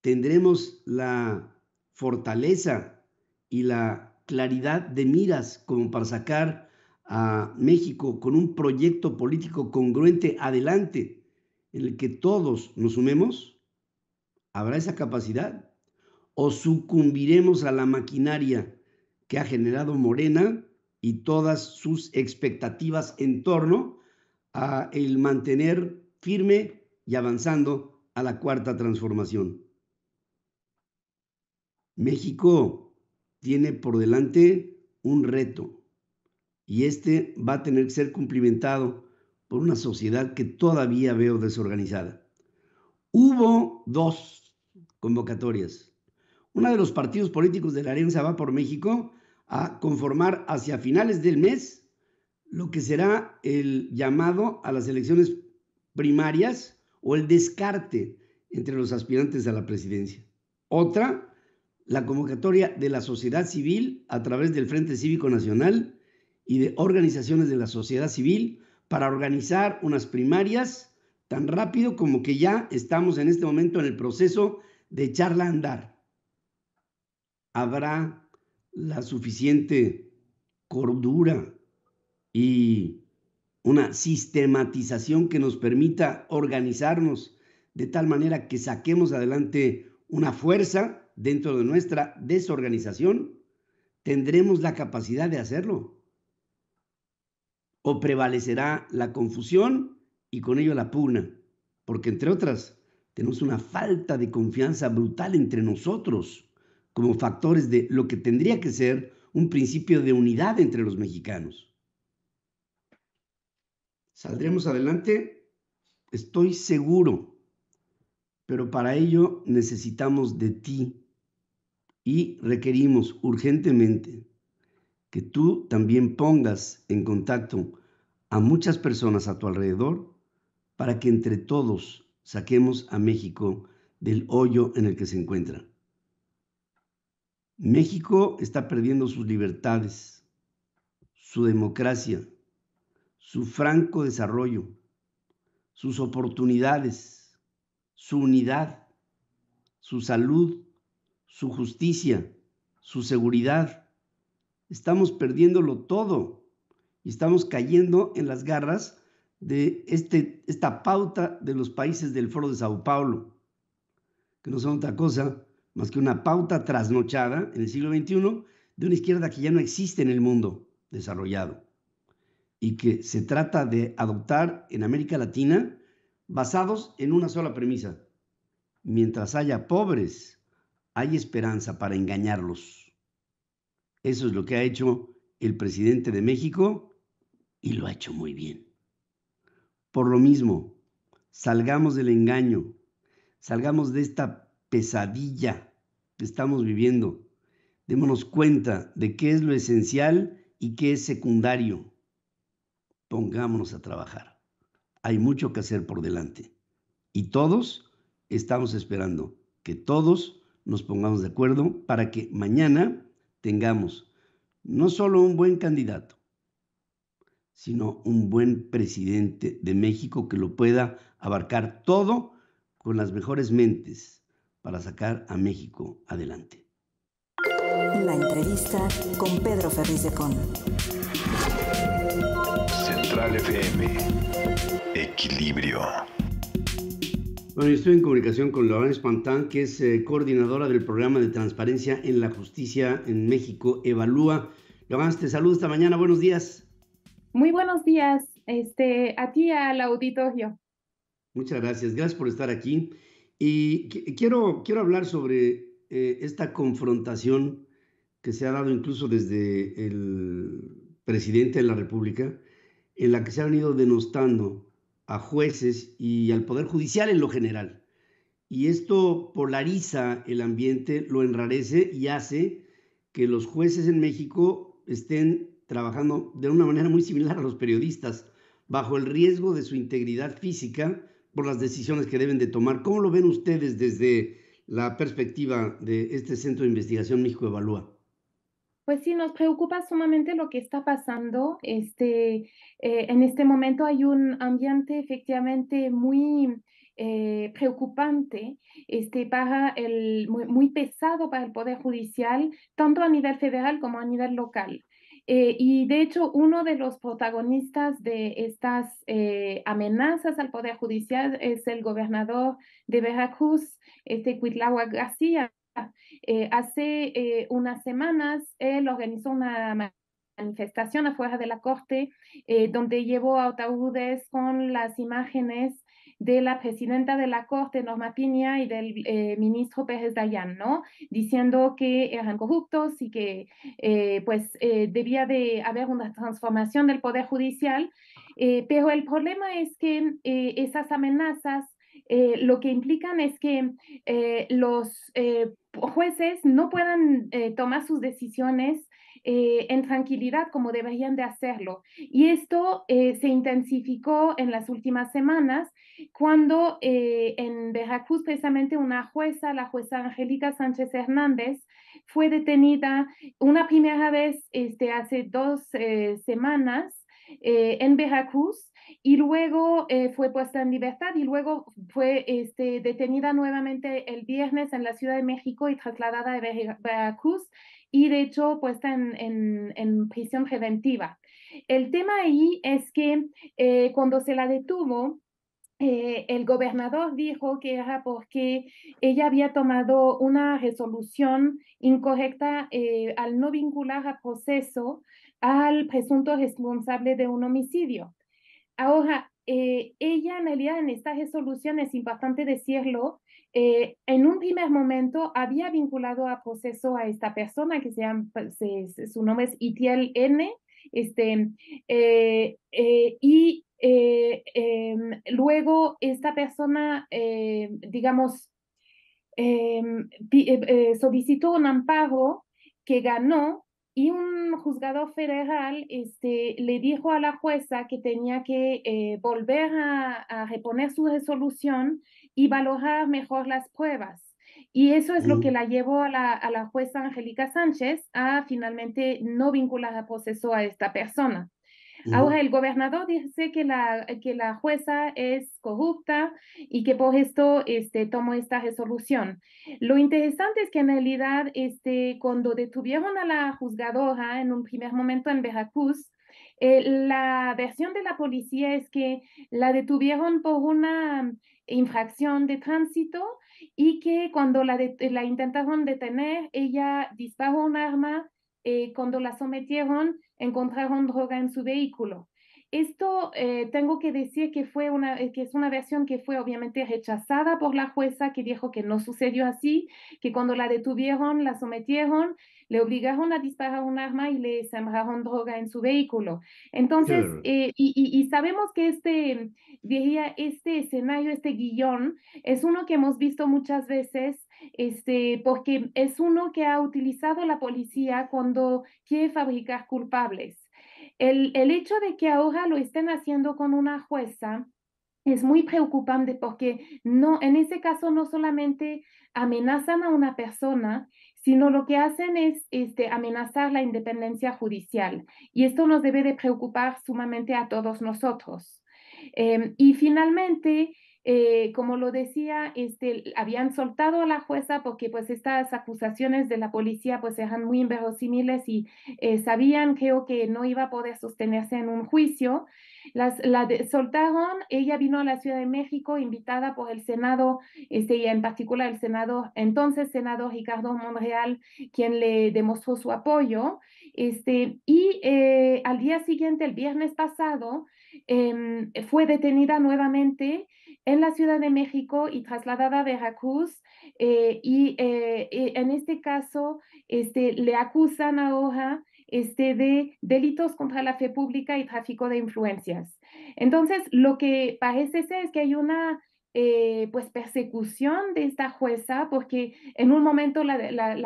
tendremos la fortaleza y la claridad de miras como para sacar a México con un proyecto político congruente adelante en el que todos nos sumemos? ¿Habrá esa capacidad? ¿O sucumbiremos a la maquinaria que ha generado Morena y todas sus expectativas en torno a el mantener firme y avanzando a la cuarta transformación? México tiene por delante un reto y este va a tener que ser cumplimentado por una sociedad que todavía veo desorganizada. Hubo dos convocatorias. Una de los partidos políticos de la Alianza va por México a conformar hacia finales del mes lo que será el llamado a las elecciones primarias o el descarte entre los aspirantes a la presidencia. Otra la convocatoria de la sociedad civil a través del Frente Cívico Nacional y de organizaciones de la sociedad civil para organizar unas primarias tan rápido como que ya estamos en este momento en el proceso de echarla a andar. ¿Habrá la suficiente cordura y una sistematización que nos permita organizarnos de tal manera que saquemos adelante una fuerza dentro de nuestra desorganización, tendremos la capacidad de hacerlo. O prevalecerá la confusión y con ello la pugna, porque entre otras, tenemos una falta de confianza brutal entre nosotros como factores de lo que tendría que ser un principio de unidad entre los mexicanos. ¿Saldremos adelante? Estoy seguro, pero para ello necesitamos de ti, y requerimos urgentemente que tú también pongas en contacto a muchas personas a tu alrededor para que entre todos saquemos a México del hoyo en el que se encuentra. México está perdiendo sus libertades, su democracia, su franco desarrollo, sus oportunidades, su unidad, su salud, su justicia, su seguridad. Estamos perdiéndolo todo y estamos cayendo en las garras de este, esta pauta de los países del Foro de Sao Paulo, que no son otra cosa más que una pauta trasnochada en el siglo XXI de una izquierda que ya no existe en el mundo desarrollado y que se trata de adoptar en América Latina basados en una sola premisa. Mientras haya pobres, hay esperanza para engañarlos. Eso es lo que ha hecho el presidente de México y lo ha hecho muy bien. Por lo mismo, salgamos del engaño, salgamos de esta pesadilla que estamos viviendo. Démonos cuenta de qué es lo esencial y qué es secundario. Pongámonos a trabajar. Hay mucho que hacer por delante. Y todos estamos esperando que todos nos pongamos de acuerdo para que mañana tengamos no solo un buen candidato, sino un buen presidente de México que lo pueda abarcar todo con las mejores mentes para sacar a México adelante. La entrevista con Pedro Ferriz de Con. Central FM. Equilibrio. Bueno, yo estoy en comunicación con Laurence Espantán, que es eh, coordinadora del programa de transparencia en la justicia en México, Evalúa. Laurence, te saludo esta mañana, buenos días. Muy buenos días, este, a ti, al auditorio. Muchas gracias, gracias por estar aquí. Y quiero, quiero hablar sobre eh, esta confrontación que se ha dado incluso desde el presidente de la República, en la que se ha venido denostando a jueces y al Poder Judicial en lo general. Y esto polariza el ambiente, lo enrarece y hace que los jueces en México estén trabajando de una manera muy similar a los periodistas, bajo el riesgo de su integridad física por las decisiones que deben de tomar. ¿Cómo lo ven ustedes desde la perspectiva de este Centro de Investigación México Evalúa? Pues sí, nos preocupa sumamente lo que está pasando. Este, eh, en este momento hay un ambiente efectivamente muy eh, preocupante este, para el, muy, pesado para el Poder Judicial, tanto a nivel federal como a nivel local. Eh, y de hecho, uno de los protagonistas de estas amenazas al Poder Judicial es el gobernador de Veracruz, este Cuitlahua García, eh, hace eh, unas semanas él organizó una manifestación afuera de la corte eh, donde llevó a ataúdes con las imágenes de la presidenta de la Corte, Norma Piña, y del ministro Pérez Dayan, Diciendo que eran corruptos y que pues debía de haber una transformación del Poder Judicial. pero el problema es que esas amenazas eh, lo que implican es que eh, los eh, jueces no puedan tomar sus decisiones en tranquilidad como deberían de hacerlo. Y esto se intensificó en las últimas semanas cuando en Veracruz precisamente una jueza, la jueza Angélica Sánchez Hernández, fue detenida una primera vez este, hace dos semanas en Veracruz y luego eh, fue puesta en libertad y luego fue este, detenida nuevamente el viernes en la Ciudad de México y trasladada a Veracruz y de hecho puesta en, prisión preventiva. El tema ahí es que eh, cuando se la detuvo, eh, el gobernador dijo que era porque ella había tomado una resolución incorrecta al no vincular a proceso al presunto responsable de un homicidio. Ahora, eh, ella en realidad en esta resolución, es importante decirlo, eh, en un primer momento había vinculado a proceso a esta persona que se llama, pues, su nombre es Itiel N, este, eh, y em, luego esta persona, digamos, em, solicitó un amparo que ganó y un juzgado federal este, le dijo a la jueza que tenía que eh, volver a, reponer su resolución y valorar mejor las pruebas. Y eso es lo que mm. la llevó a la, a la jueza Angélica Sánchez a finalmente no vincular a proceso a esta persona. Ahora el gobernador dice que la, que la jueza es corrupta y que por esto este, tomó esta resolución. Lo interesante es que en realidad este, cuando detuvieron a la juzgadora en un primer momento en Veracruz, eh, la versión de la policía es que la detuvieron por una infracción de tránsito y que cuando la, la intentaron detener, ella disparó un arma eh, cuando la sometieron encontraron droga en su vehículo. Esto eh, tengo que decir que, fue una, eh, que es una versión que fue obviamente rechazada por la jueza que dijo que no sucedió así, que cuando la detuvieron, la sometieron le obligaron a disparar un arma y le sembraron droga en su vehículo. Entonces, eh, y, sabemos que este, diría, este escenario, este guion, es uno que hemos visto muchas veces este, porque es uno que ha utilizado la policía cuando quiere fabricar culpables. El, el, hecho de que ahora lo estén haciendo con una jueza es muy preocupante porque no, en ese caso no solamente amenazan a una persona, sino lo que hacen es este, amenazar la independencia judicial. Y esto nos debe de preocupar sumamente a todos nosotros. Em, y finalmente, eh, como lo decía, este, habían soltado a la jueza porque pues estas acusaciones de la policía pues eran muy inverosímiles y eh, sabían creo que no iba a poder sostenerse en un juicio. Las, la soltaron, ella vino a la Ciudad de México invitada por el Senado, este, y en particular el Senado, entonces Senador Ricardo Monreal, quien le demostró su apoyo. Este, y eh, al día siguiente, el viernes pasado, em, fue detenida nuevamente en la Ciudad de México y trasladada a Veracruz. Eh, y eh, en este caso, este, le acusan ahora este, de delitos contra la fe pública y tráfico de influencias. Entonces, lo que parece ser es que hay una eh, pues persecución de esta jueza porque en un momento la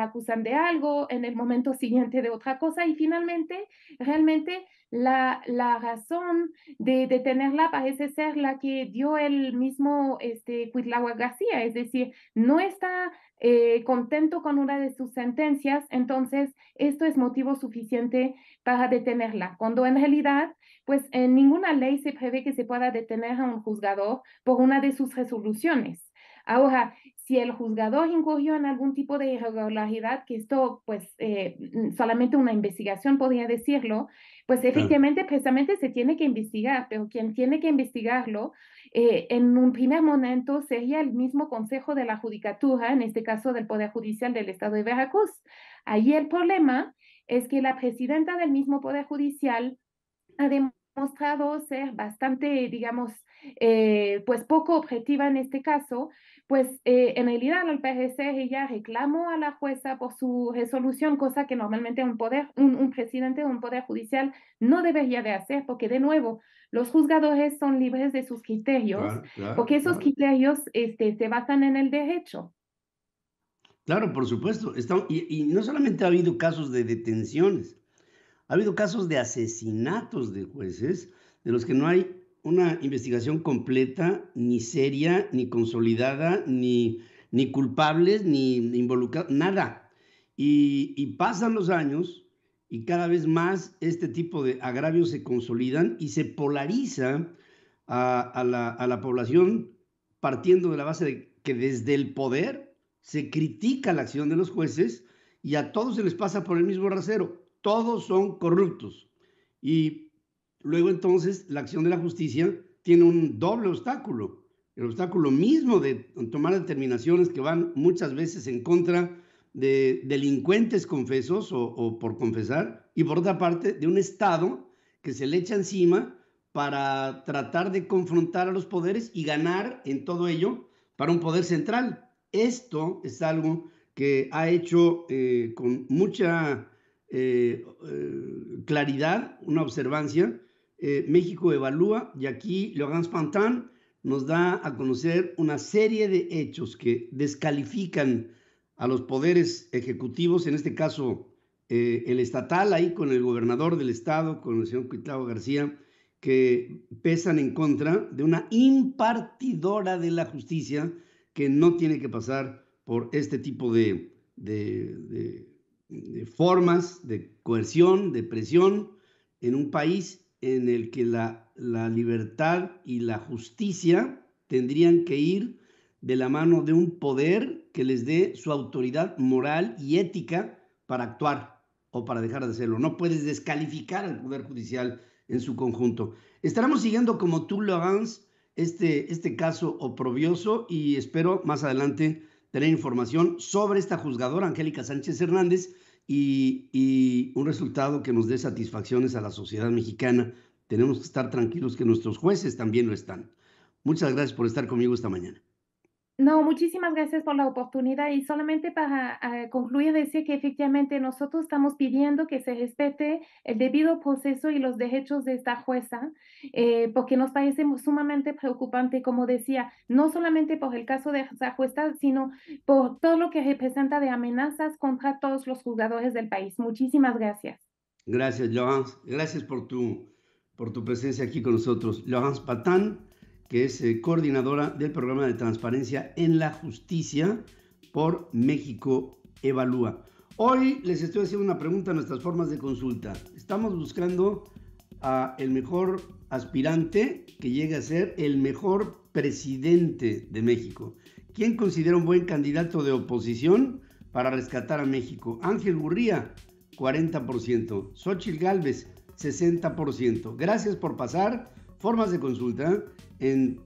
acusan de algo, en el momento siguiente de otra cosa y finalmente realmente la, la razón de detenerla parece ser la que dio el mismo este, García, es decir, no está eh, contento con una de sus sentencias, entonces esto es motivo suficiente para detenerla, cuando en realidad, pues en ninguna ley se prevé que se pueda detener a un juzgador por una de sus resoluciones. Ahora, si el juzgador incurrió en algún tipo de irregularidad, que esto pues eh, mm, solamente una investigación podría decirlo, pues efectivamente precisamente se tiene que investigar, pero quien tiene que investigarlo eh, en un primer momento sería el mismo Consejo de la Judicatura, en este caso del Poder Judicial del Estado de Veracruz. Allí el problema es que la presidenta del mismo Poder Judicial ha demostrado ser bastante, digamos, eh, pues poco objetiva en este caso, pues eh, en realidad al parecer ella reclamó a la jueza por su resolución, cosa que normalmente un poder, un, presidente de un poder judicial no debería de hacer, porque de nuevo, los juzgadores son libres de sus criterios, porque esos criterios este, se basan en el derecho. Claro, por supuesto. y, no solamente ha habido casos de detenciones, ha habido casos de asesinatos de jueces de los que no hay una investigación completa, ni seria, ni consolidada, ni, ni culpables, ni, involucrados, nada. Y, pasan los años y cada vez más este tipo de agravios se consolidan y se polariza a, la, a, la, población partiendo de la base de que desde el poder se critica la acción de los jueces y a todos se les pasa por el mismo rasero. Todos son corruptos. Y luego entonces la acción de la justicia tiene un doble obstáculo. El obstáculo mismo de tomar determinaciones que van muchas veces en contra de delincuentes confesos o, por confesar, y por otra parte de un Estado que se le echa encima para tratar de confrontar a los poderes y ganar en todo ello para un poder central. Esto es algo que ha hecho eh, con mucha eh, eh, claridad una observancia eh, México Evalúa y aquí Laurence Pantin nos da a conocer una serie de hechos que descalifican a los poderes ejecutivos, en este caso eh, el estatal, ahí con el gobernador del estado, con el señor Cuitlao García, que pesan en contra de una impartidora de la justicia que no tiene que pasar por este tipo de formas de coerción, de presión en un país en el que la, libertad y la justicia tendrían que ir de la mano de un poder que les dé su autoridad moral y ética para actuar o para dejar de hacerlo. No puedes descalificar al Poder Judicial en su conjunto. Estaremos siguiendo como tú, Laurence, este, este caso oprobioso y espero más adelante tener información sobre esta juzgadora, Angélica Sánchez Hernández, y, un resultado que nos dé satisfacciones a la sociedad mexicana. Tenemos que estar tranquilos que nuestros jueces también lo están. Muchas gracias por estar conmigo esta mañana. No, muchísimas gracias por la oportunidad y solamente para eh, concluir decir que efectivamente nosotros estamos pidiendo que se respete el debido proceso y los derechos de esta jueza, eh, porque nos parece sumamente preocupante, como decía, no solamente por el caso de esta jueza, sino por todo lo que representa de amenazas contra todos los jugadores del país. Muchísimas gracias. Gracias, Johans. Gracias por tu, por tu presencia aquí con nosotros. Johans Patán que es eh, coordinadora del programa de transparencia en la justicia por México Evalúa. Hoy les estoy haciendo una pregunta a nuestras formas de consulta. Estamos buscando a el mejor aspirante que llegue a ser el mejor presidente de México. ¿Quién considera un buen candidato de oposición para rescatar a México? Ángel Gurría, 40%. Xochitl Galvez, 60%. Gracias por pasar formas de consulta en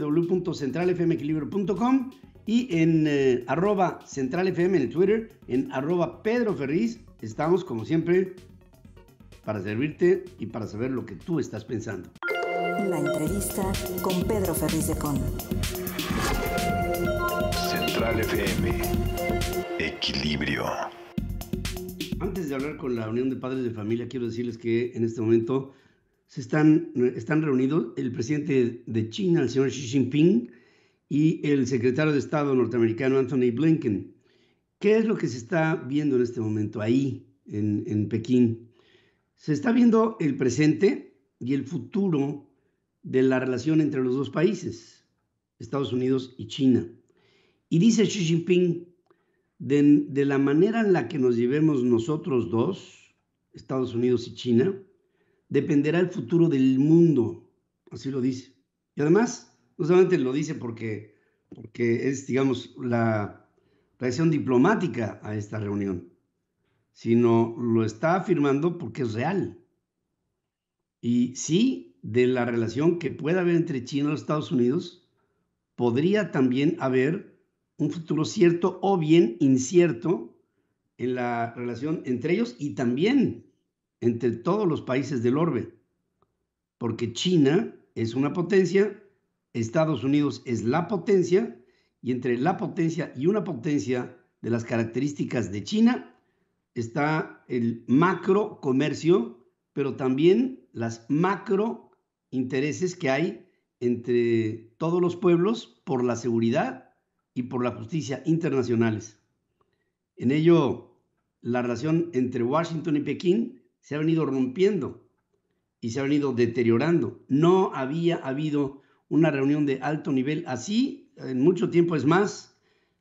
www.centralfmequilibrio.com y en eh, arroba centralfm en Twitter, en arroba Pedro Ferriz. Estamos, como siempre, para servirte y para saber lo que tú estás pensando. La entrevista con Pedro Ferriz de Con. Central FM. Equilibrio. Antes de hablar con la Unión de Padres de Familia, quiero decirles que en este momento se están, están reunidos el presidente de China, el señor Xi Jinping, y el secretario de Estado norteamericano, Anthony Blinken. ¿Qué es lo que se está viendo en este momento ahí, en, Pekín? Se está viendo el presente y el futuro de la relación entre los dos países, Estados Unidos y China. Y dice Xi Jinping, de, de la manera en la que nos llevemos nosotros dos, Estados Unidos y China, dependerá el futuro del mundo, así lo dice. Y además, no solamente lo dice porque, porque es, digamos, la reacción diplomática a esta reunión, sino lo está afirmando porque es real. Y sí, de la relación que pueda haber entre China y los Estados Unidos, podría también haber un futuro cierto o bien incierto en la relación entre ellos y también entre todos los países del orbe, porque China es una potencia, Estados Unidos es la potencia, y entre la potencia y una potencia de las características de China está el macro comercio, pero también las macro intereses que hay entre todos los pueblos por la seguridad y por la justicia internacionales. En ello, la relación entre Washington y Pekín se ha venido rompiendo y se ha venido deteriorando. No había habido una reunión de alto nivel así en mucho tiempo. Es más,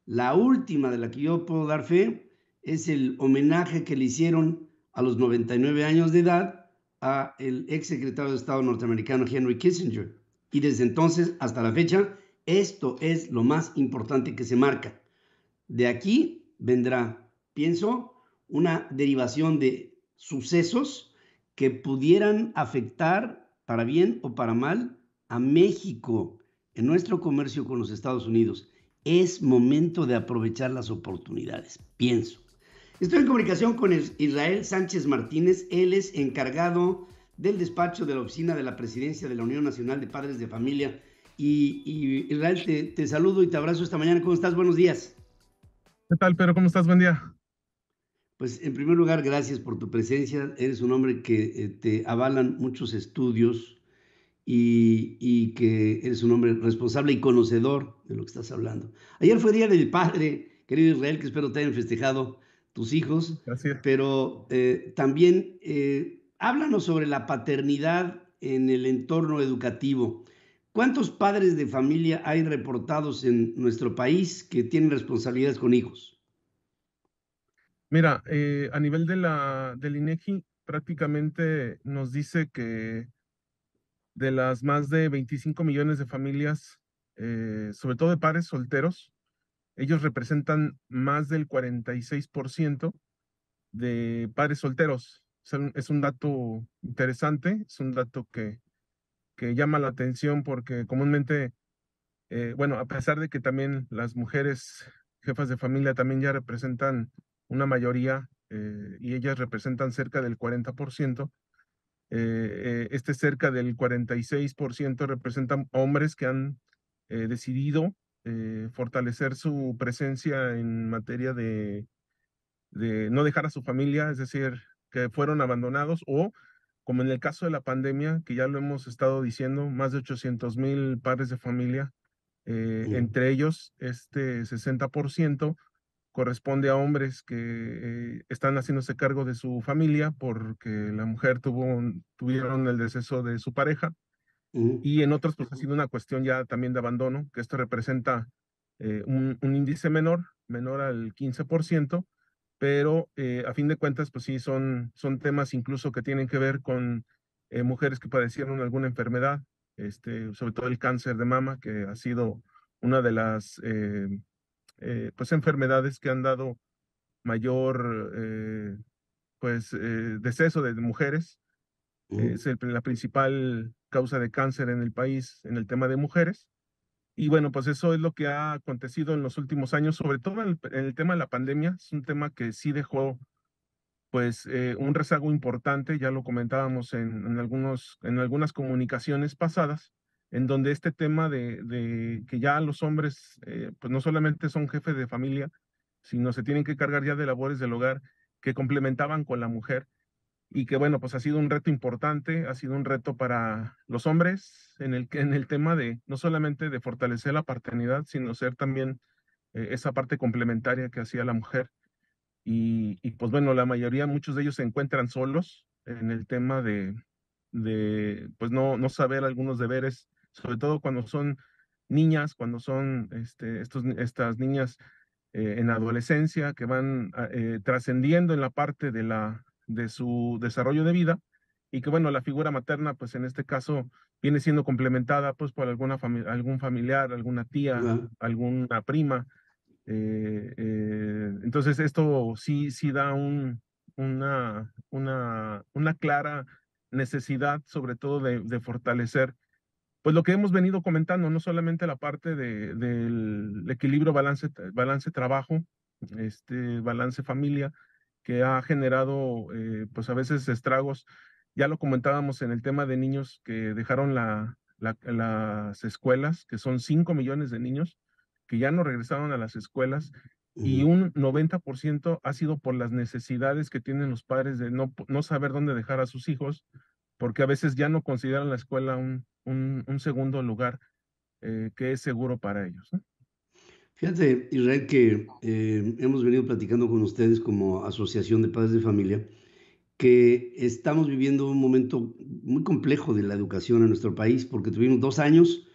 la última de la que yo puedo dar fe es el homenaje que le hicieron a los 99 años de edad a el ex secretario de Estado norteamericano Henry Kissinger. Y desde entonces hasta la fecha, esto es lo más importante que se marca. De aquí vendrá, pienso, una derivación de sucesos que pudieran afectar para bien o para mal a México en nuestro comercio con los Estados Unidos. Es momento de aprovechar las oportunidades, pienso. Estoy en comunicación con Israel Sánchez Martínez. Él es encargado del despacho de la oficina de la presidencia de la Unión Nacional de Padres de Familia. Y, Israel, te, te saludo y te abrazo esta mañana. ¿Cómo estás? Buenos días. ¿Qué tal, Pedro? ¿Cómo estás? Buen día. Pues en primer lugar, gracias por tu presencia. Eres un hombre que eh, te avalan muchos estudios y, que eres un hombre responsable y conocedor de lo que estás hablando. Ayer fue Día del Padre, querido Israel, que espero te hayan festejado tus hijos. Gracias. Pero eh, también eh, háblanos sobre la paternidad en el entorno educativo. ¿Cuántos padres de familia hay reportados en nuestro país que tienen responsabilidades con hijos? Mira, eh, a nivel de la, del INEGI, prácticamente nos dice que de las más de 25 millones de familias, eh, sobre todo de pares solteros, ellos representan más del 46% de pares solteros. es un dato interesante, es un dato que, que llama la atención porque comúnmente, eh, bueno, a pesar de que también las mujeres jefas de familia también ya representan una mayoría, eh, y ellas representan cerca del 40%. Eh, eh, este cerca del 46% representan hombres que han decidido fortalecer su presencia en materia de, no dejar a su familia, es decir, que fueron abandonados o, como en el caso de la pandemia, que ya lo hemos estado diciendo, más de 800 mil padres de familia, entre ellos este 60% corresponde a hombres que eh, están haciéndose cargo de su familia porque la mujer tuvo un, tuvieron el deceso de su pareja mm. y en otros pues ha sido una cuestión ya también de abandono, que esto representa eh, un, índice menor, menor al 15%, pero eh, a fin de cuentas pues sí son, son temas incluso que tienen que ver con mujeres que padecieron alguna enfermedad, este, sobre todo el cáncer de mama que ha sido una de las eh, pues enfermedades que han dado mayor eh, pues eh, deceso de mujeres. Es la principal causa de cáncer en el país en el tema de mujeres. Y bueno, pues eso es lo que ha acontecido en los últimos años, sobre todo en el, tema de la pandemia. Es un tema que sí dejó pues un rezago importante, ya lo comentábamos algunos, en algunas comunicaciones pasadas, en donde este tema de, de que ya los hombres, eh, pues no solamente son jefes de familia, sino se tienen que cargar ya de labores del hogar que complementaban con la mujer y que bueno, pues ha sido un reto importante, ha sido un reto para los hombres en el, en el tema de no solamente de fortalecer la paternidad, sino ser también eh, esa parte complementaria que hacía la mujer. Y, pues bueno, la mayoría, muchos de ellos se encuentran solos en el tema de, de pues no, no saber algunos deberes sobre todo cuando son niñas, cuando son este, estas niñas eh, en adolescencia que van ah, eh, trascendiendo en la parte de, la, de su desarrollo de vida y que bueno, la figura materna pues en este caso viene siendo complementada pues por alguna algún familiar, alguna tía, alguna prima. Eh, entonces esto sí, sí da un, una, una, una clara necesidad sobre todo de fortalecer pues lo que hemos venido comentando, no solamente la parte del equilibrio balance, balance trabajo, este balance familia, que ha generado eh, pues a veces estragos. Ya lo comentábamos en el tema de niños que dejaron las escuelas, que son 5 millones de niños que ya no regresaron a las escuelas y un 90% ha sido por las necesidades que tienen los padres de no, no saber dónde dejar a sus hijos, porque a veces ya no consideran la escuela un, un, segundo lugar eh, que es seguro para ellos. Fíjate, Israel, que eh, hemos venido platicando con ustedes como Asociación de Padres de Familia, que estamos viviendo un momento muy complejo de la educación en nuestro país, porque tuvimos dos años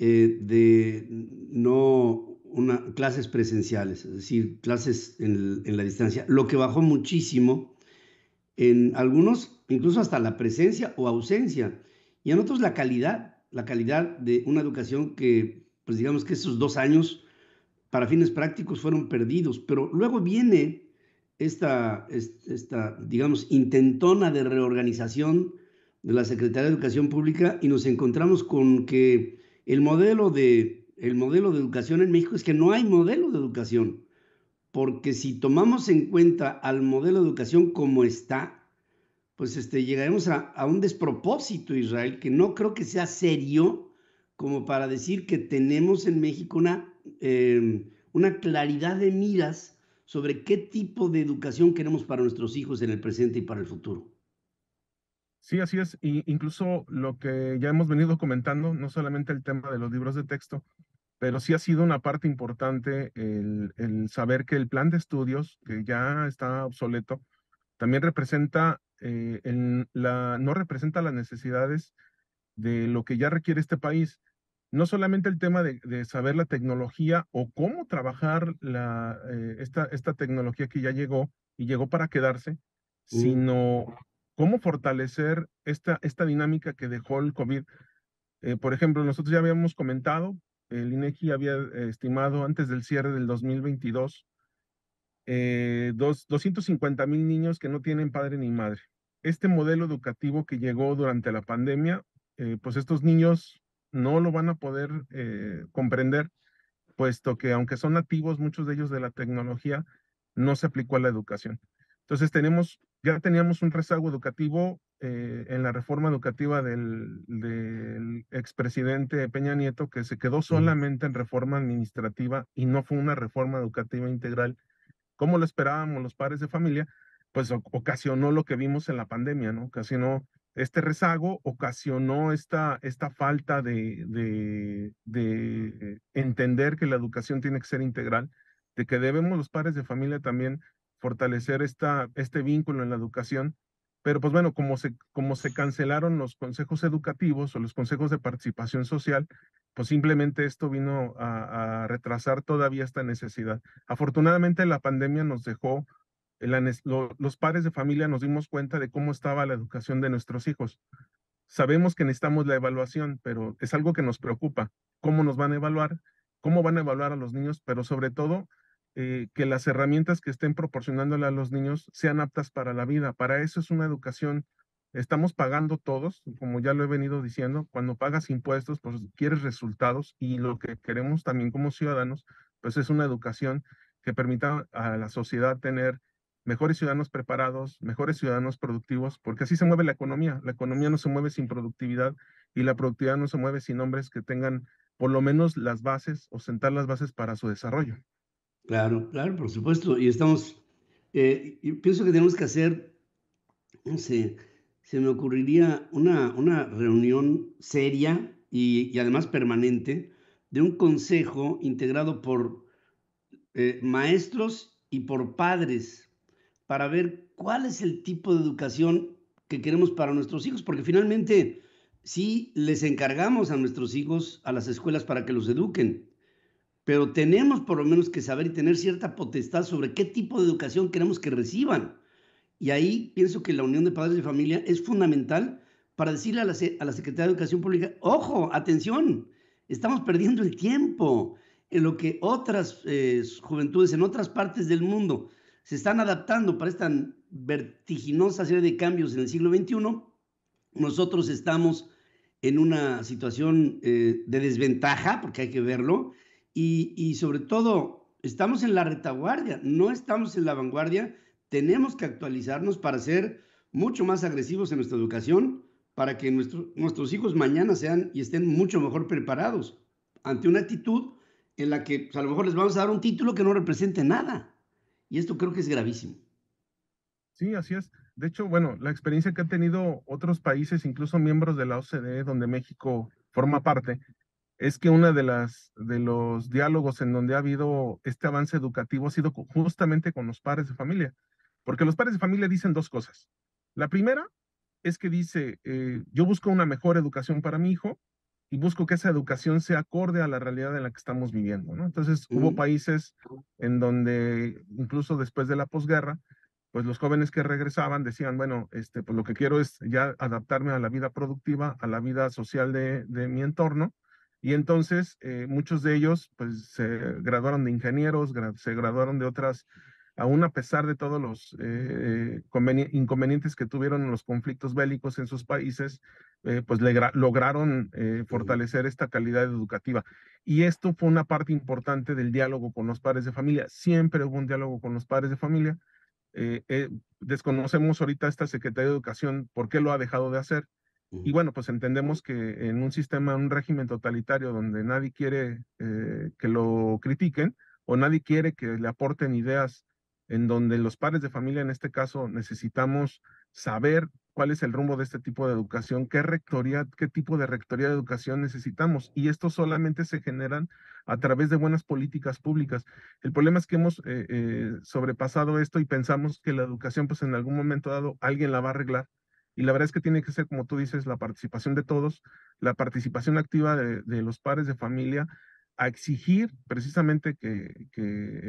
eh, de no una, clases presenciales, es decir, clases en, en la distancia, lo que bajó muchísimo en algunos incluso hasta la presencia o ausencia, y en otros la calidad, la calidad de una educación que, pues digamos que esos dos años para fines prácticos fueron perdidos, pero luego viene esta, esta digamos, intentona de reorganización de la Secretaría de Educación Pública y nos encontramos con que el modelo de, el modelo de educación en México es que no hay modelo de educación porque si tomamos en cuenta al modelo de educación como está, pues este, llegaremos a, un despropósito, Israel, que no creo que sea serio como para decir que tenemos en México una, em, una claridad de miras sobre qué tipo de educación queremos para nuestros hijos en el presente y para el futuro. Sí, así es. incluso lo que ya hemos venido comentando, no solamente el tema de los libros de texto, pero sí ha sido una parte importante el, saber que el plan de estudios, que ya está obsoleto, también representa, eh, la, no representa las necesidades de lo que ya requiere este país. No solamente el tema de, saber la tecnología o cómo trabajar la, eh, esta, esta tecnología que ya llegó y llegó para quedarse, mm. sino cómo fortalecer esta, esta dinámica que dejó el COVID. Eh, por ejemplo, nosotros ya habíamos comentado el INEGI había eh, estimado antes del cierre del 2022 dos, 250 eh, mil niños que no tienen padre ni madre. Este modelo educativo que llegó durante la pandemia, eh, pues estos niños no lo van a poder comprender, puesto que aunque son nativos muchos de ellos de la tecnología, no se aplicó a la educación. Entonces tenemos, ya teníamos un rezago educativo eh, en la reforma educativa del, expresidente Peña Nieto, que se quedó solamente en reforma administrativa y no fue una reforma educativa integral, como lo esperábamos los padres de familia, pues ocasionó lo que vimos en la pandemia, ¿no? Ocasionó este rezago, ocasionó esta, esta falta de, entender que la educación tiene que ser integral, de que debemos los padres de familia también fortalecer esta, este vínculo en la educación pero pues bueno, como se, como se cancelaron los consejos educativos o los consejos de participación social, pues simplemente esto vino a, retrasar todavía esta necesidad. Afortunadamente la pandemia nos dejó, eh, los padres de familia nos dimos cuenta de cómo estaba la educación de nuestros hijos. Sabemos que necesitamos la evaluación, pero es algo que nos preocupa. ¿Cómo nos van a evaluar? ¿Cómo van a evaluar a los niños? Pero sobre todo, eh, que las herramientas que estén proporcionándole a los niños sean aptas para la vida. Para eso es una educación. Estamos pagando todos, como ya lo he venido diciendo, cuando pagas impuestos, pues quieres resultados y lo que queremos también como ciudadanos, pues es una educación que permita a la sociedad tener mejores ciudadanos preparados, mejores ciudadanos productivos, porque así se mueve la economía. La economía no se mueve sin productividad y la productividad no se mueve sin hombres que tengan por lo menos las bases o sentar las bases para su desarrollo. Claro, claro, por supuesto. Y estamos, eh, pienso que tenemos que hacer, no sé, se me ocurriría una, reunión seria y, además permanente de un consejo integrado por eh, maestros y por padres para ver cuál es el tipo de educación que queremos para nuestros hijos, porque finalmente sí les encargamos a nuestros hijos a las escuelas para que los eduquen, pero tenemos por lo menos que saber y tener cierta potestad sobre qué tipo de educación queremos que reciban. Y ahí pienso que la unión de padres y familia es fundamental para decirle a la, a Secretaría de Educación Pública, ojo, atención, estamos perdiendo el tiempo en lo que otras eh, juventudes en otras partes del mundo se están adaptando para esta vertiginosa serie de cambios en el siglo XXI, nosotros estamos en una situación eh, de desventaja, porque hay que verlo, y, sobre todo estamos en la retaguardia, no estamos en la vanguardia, tenemos que actualizarnos para ser mucho más agresivos en nuestra educación, para que nuestros hijos mañana sean y estén mucho mejor preparados ante una actitud en la que pues, a lo mejor les vamos a dar un título que no represente nada. Y esto creo que es gravísimo. Sí, así es. De hecho, bueno, la experiencia que han tenido otros países, incluso miembros de la OCDE, donde México forma parte, es que una de las de los diálogos en donde ha habido este avance educativo ha sido justamente con los padres de familia, porque los padres de familia dicen dos cosas. La primera es que dice, eh, yo busco una mejor educación para mi hijo y busco que esa educación sea acorde a la realidad en la que estamos viviendo, Entonces, hubo mm. países en donde incluso después de la posguerra, pues los jóvenes que regresaban decían, bueno, este, pues lo que quiero es ya adaptarme a la vida productiva, a la vida social de mi entorno, y entonces eh, muchos de ellos pues se graduaron de ingenieros, se graduaron de otras, aún a pesar de todos los eh, eh, inconvenientes que tuvieron en los conflictos bélicos en sus países, pues lograron fortalecer esta calidad educativa. Y esto fue una parte importante del diálogo con los padres de familia. Siempre hubo un diálogo con los padres de familia. desconocemos ahorita esta Secretaría de Educación por qué lo ha dejado de hacer y bueno, pues entendemos que en un sistema, un régimen totalitario donde nadie quiere eh, que lo critiquen o nadie quiere que le aporten ideas, en donde los padres de familia, en este caso, necesitamos saber cuál es el rumbo de este tipo de educación, qué rectoría, qué tipo de rectoría de educación necesitamos. Y esto solamente se generan a través de buenas políticas públicas. El problema es que hemos eh, eh, sobrepasado esto y pensamos que la educación, pues en algún momento dado, alguien la va a arreglar y la verdad es que tiene que ser, como tú dices, la participación de todos, la participación activa de, los padres de familia a exigir precisamente que,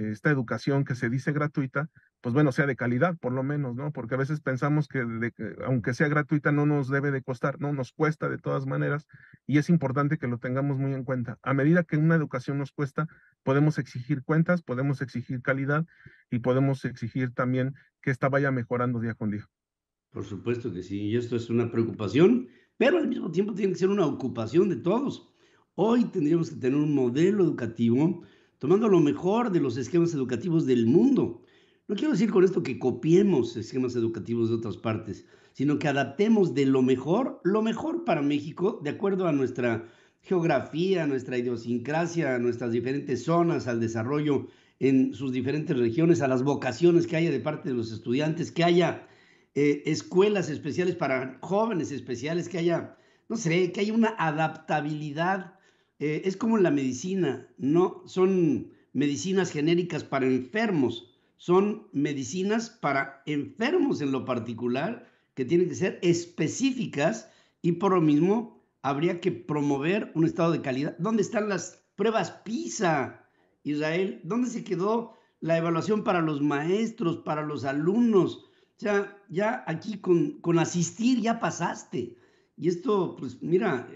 esta educación que se dice gratuita, pues bueno, sea de calidad por lo menos, ¿no? Porque a veces pensamos que, que aunque sea gratuita no nos debe de costar, no, nos cuesta de todas maneras y es importante que lo tengamos muy en cuenta. A medida que una educación nos cuesta, podemos exigir cuentas, podemos exigir calidad y podemos exigir también que esta vaya mejorando día con día. Por supuesto que sí, y esto es una preocupación, pero al mismo tiempo tiene que ser una ocupación de todos. Hoy tendríamos que tener un modelo educativo tomando lo mejor de los esquemas educativos del mundo. No quiero decir con esto que copiemos esquemas educativos de otras partes, sino que adaptemos de lo mejor, lo mejor para México, de acuerdo a nuestra geografía, nuestra idiosincrasia, nuestras diferentes zonas, al desarrollo en sus diferentes regiones, a las vocaciones que haya de parte de los estudiantes, que haya eh, escuelas especiales para jóvenes especiales, que haya, no sé, que haya una adaptabilidad. Eh, es como la medicina, no son medicinas genéricas para enfermos, son medicinas para enfermos en lo particular, que tienen que ser específicas y por lo mismo habría que promover un estado de calidad. ¿Dónde están las pruebas PISA, Israel? ¿Dónde se quedó la evaluación para los maestros, para los alumnos? O sea, ya aquí con, con asistir ya pasaste. Y esto, pues mira,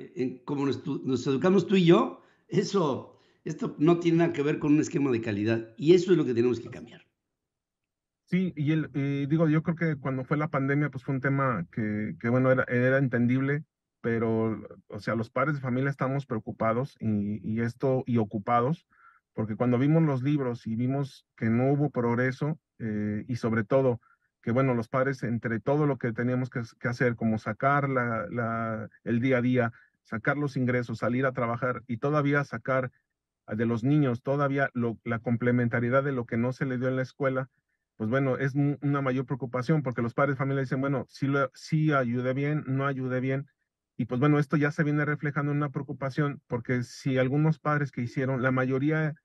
como nos, educamos tú y yo, eso, esto no tiene nada que ver con un esquema de calidad. Y eso es lo que tenemos que cambiar. Sí, y el, digo, yo creo que cuando fue la pandemia, pues fue un tema que, que bueno, era, era entendible pero, o sea, los padres de familia estamos preocupados y, esto, y ocupados, porque cuando vimos los libros y vimos que no hubo progreso, eh, y sobre todo que bueno, los padres entre todo lo que teníamos que, hacer, como sacar la, la, el día a día, sacar los ingresos, salir a trabajar y todavía sacar de los niños todavía la complementariedad de lo que no se le dio en la escuela, pues bueno, es una mayor preocupación porque los padres de familia dicen, bueno, si lo, sí ayude bien, no ayude bien. Y pues bueno, esto ya se viene reflejando en una preocupación porque si algunos padres que hicieron, la mayoría,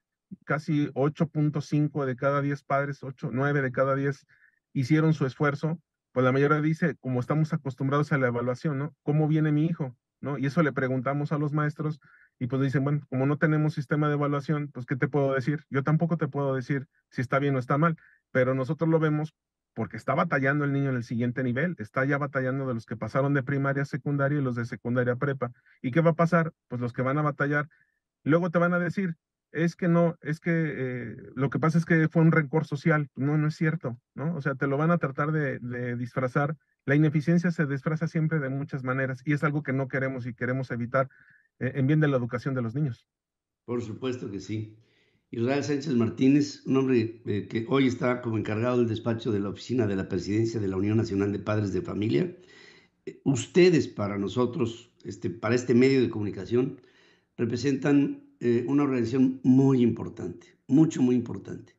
casi 8.5 de cada 10 padres, 8, 9 de cada 10 hicieron su esfuerzo, pues la mayoría dice, como estamos acostumbrados a la evaluación, ¿no? ¿Cómo viene mi hijo? ¿No? Y eso le preguntamos a los maestros y pues dicen, bueno, como no tenemos sistema de evaluación, pues ¿qué te puedo decir? Yo tampoco te puedo decir si está bien o está mal, pero nosotros lo vemos porque está batallando el niño en el siguiente nivel, está ya batallando de los que pasaron de primaria a secundaria y los de secundaria a prepa. ¿Y qué va a pasar? Pues los que van a batallar, luego te van a decir, es que no, es que eh, lo que pasa es que fue un rencor social. No, no es cierto, ¿no? O sea, te lo van a tratar de, disfrazar. La ineficiencia se disfraza siempre de muchas maneras y es algo que no queremos y queremos evitar eh, en bien de la educación de los niños. Por supuesto que sí. Israel Sánchez Martínez, un hombre eh, que hoy está como encargado del despacho de la oficina de la presidencia de la Unión Nacional de Padres de Familia. ustedes para nosotros, este, para este medio de comunicación, representan eh, una organización muy importante, mucho, muy importante,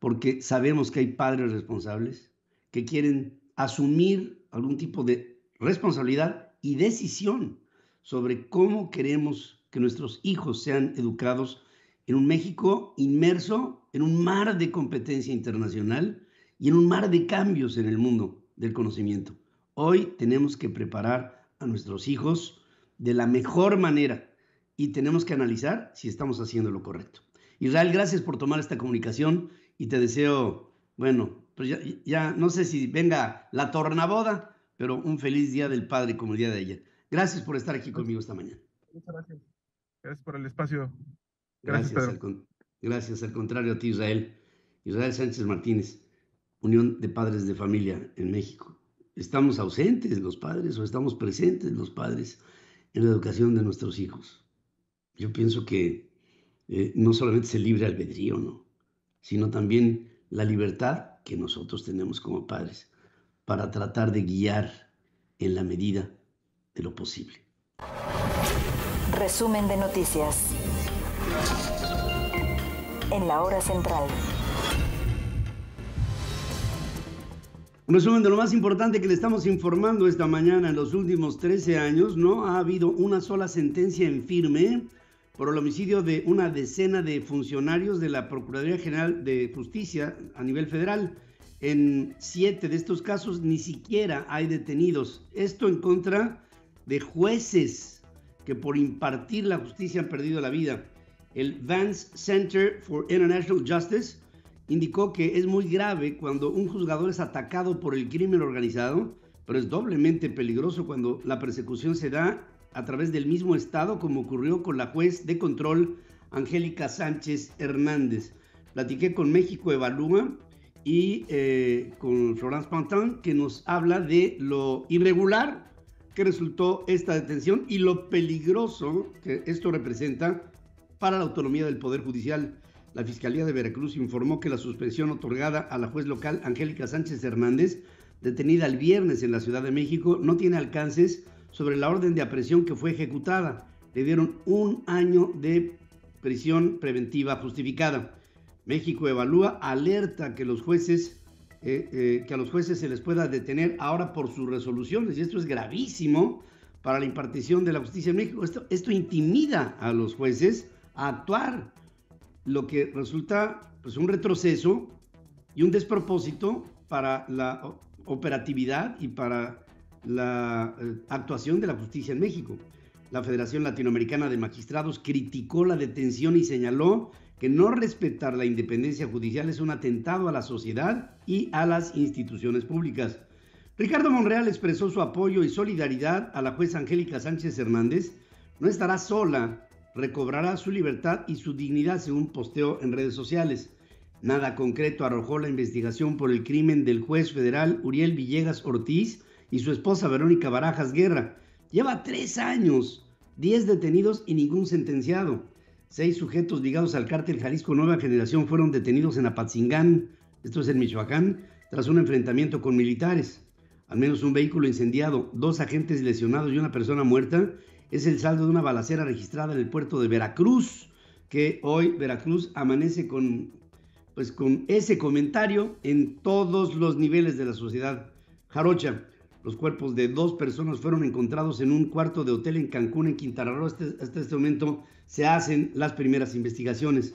porque sabemos que hay padres responsables que quieren asumir algún tipo de responsabilidad y decisión sobre cómo queremos que nuestros hijos sean educados en un México inmerso en un mar de competencia internacional y en un mar de cambios en el mundo del conocimiento. Hoy tenemos que preparar a nuestros hijos de la mejor manera y tenemos que analizar si estamos haciendo lo correcto. Israel, gracias por tomar esta comunicación y te deseo, bueno, pues ya, no sé si venga la tornaboda, pero un feliz día del Padre como el día de ayer. Gracias por estar aquí conmigo esta mañana. Muchas gracias. Gracias por el espacio. Gracias, gracias al contrario a ti, Israel. Israel Sánchez Martínez, Unión de Padres de Familia en México. ¿Estamos ausentes los padres o estamos presentes los padres en la educación de nuestros hijos? Yo pienso que eh, no solamente es el libre albedrío, sino también la libertad que nosotros tenemos como padres para tratar de guiar en la medida de lo posible. Resumen de noticias. En la hora central. Un resumen de lo más importante que le estamos informando esta mañana. En los últimos 13 años no ha habido una sola sentencia en firme por el homicidio de una decena de funcionarios de la Procuraduría General de Justicia a nivel federal. En siete de estos casos ni siquiera hay detenidos. Esto en contra de jueces que por impartir la justicia han perdido la vida. El Vance Center for International Justice indicó que es muy grave cuando un juzgador es atacado por el crimen organizado, pero es doblemente peligroso cuando la persecución se da a través del mismo Estado, como ocurrió con la juez de control Angélica Sánchez Hernández. Platiqué con México Evalúa y eh, con Florence Pantin, que nos habla de lo irregular que resultó esta detención y lo peligroso que esto representa para la autonomía del Poder Judicial. La Fiscalía de Veracruz informó que la suspensión otorgada a la juez local Angélica Sánchez Hernández, detenida el viernes en la Ciudad de México, no tiene alcances sobre la orden de aprehensión que fue ejecutada. Le dieron un año de prisión preventiva justificada. México evalúa, alerta que los jueces, eh, eh, que a los jueces se les pueda detener ahora por sus resoluciones. Y esto es gravísimo para la impartición de la justicia en México. Esto, esto intimida a los jueces a actuar, lo que resulta pues, un retroceso y un despropósito para la operatividad y para la eh, actuación de la justicia en México. La Federación Latinoamericana de Magistrados criticó la detención y señaló que no respetar la independencia judicial es un atentado a la sociedad y a las instituciones públicas. Ricardo Monreal expresó su apoyo y solidaridad a la jueza Angélica Sánchez Hernández. No estará sola, recobrará su libertad y su dignidad según posteo en redes sociales. Nada concreto arrojó la investigación por el crimen del juez federal Uriel Villegas Ortiz, y su esposa Verónica Barajas Guerra. Lleva tres años, diez detenidos y ningún sentenciado. Seis sujetos ligados al cártel Jalisco Nueva Generación fueron detenidos en Apatzingán, esto es en Michoacán, tras un enfrentamiento con militares. Al menos un vehículo incendiado, dos agentes lesionados y una persona muerta es el saldo de una balacera registrada en el puerto de Veracruz, que hoy Veracruz amanece con, pues, con ese comentario en todos los niveles de la sociedad jarocha. Los cuerpos de dos personas fueron encontrados en un cuarto de hotel en Cancún, en Quintana Roo. Este, hasta este momento se hacen las primeras investigaciones.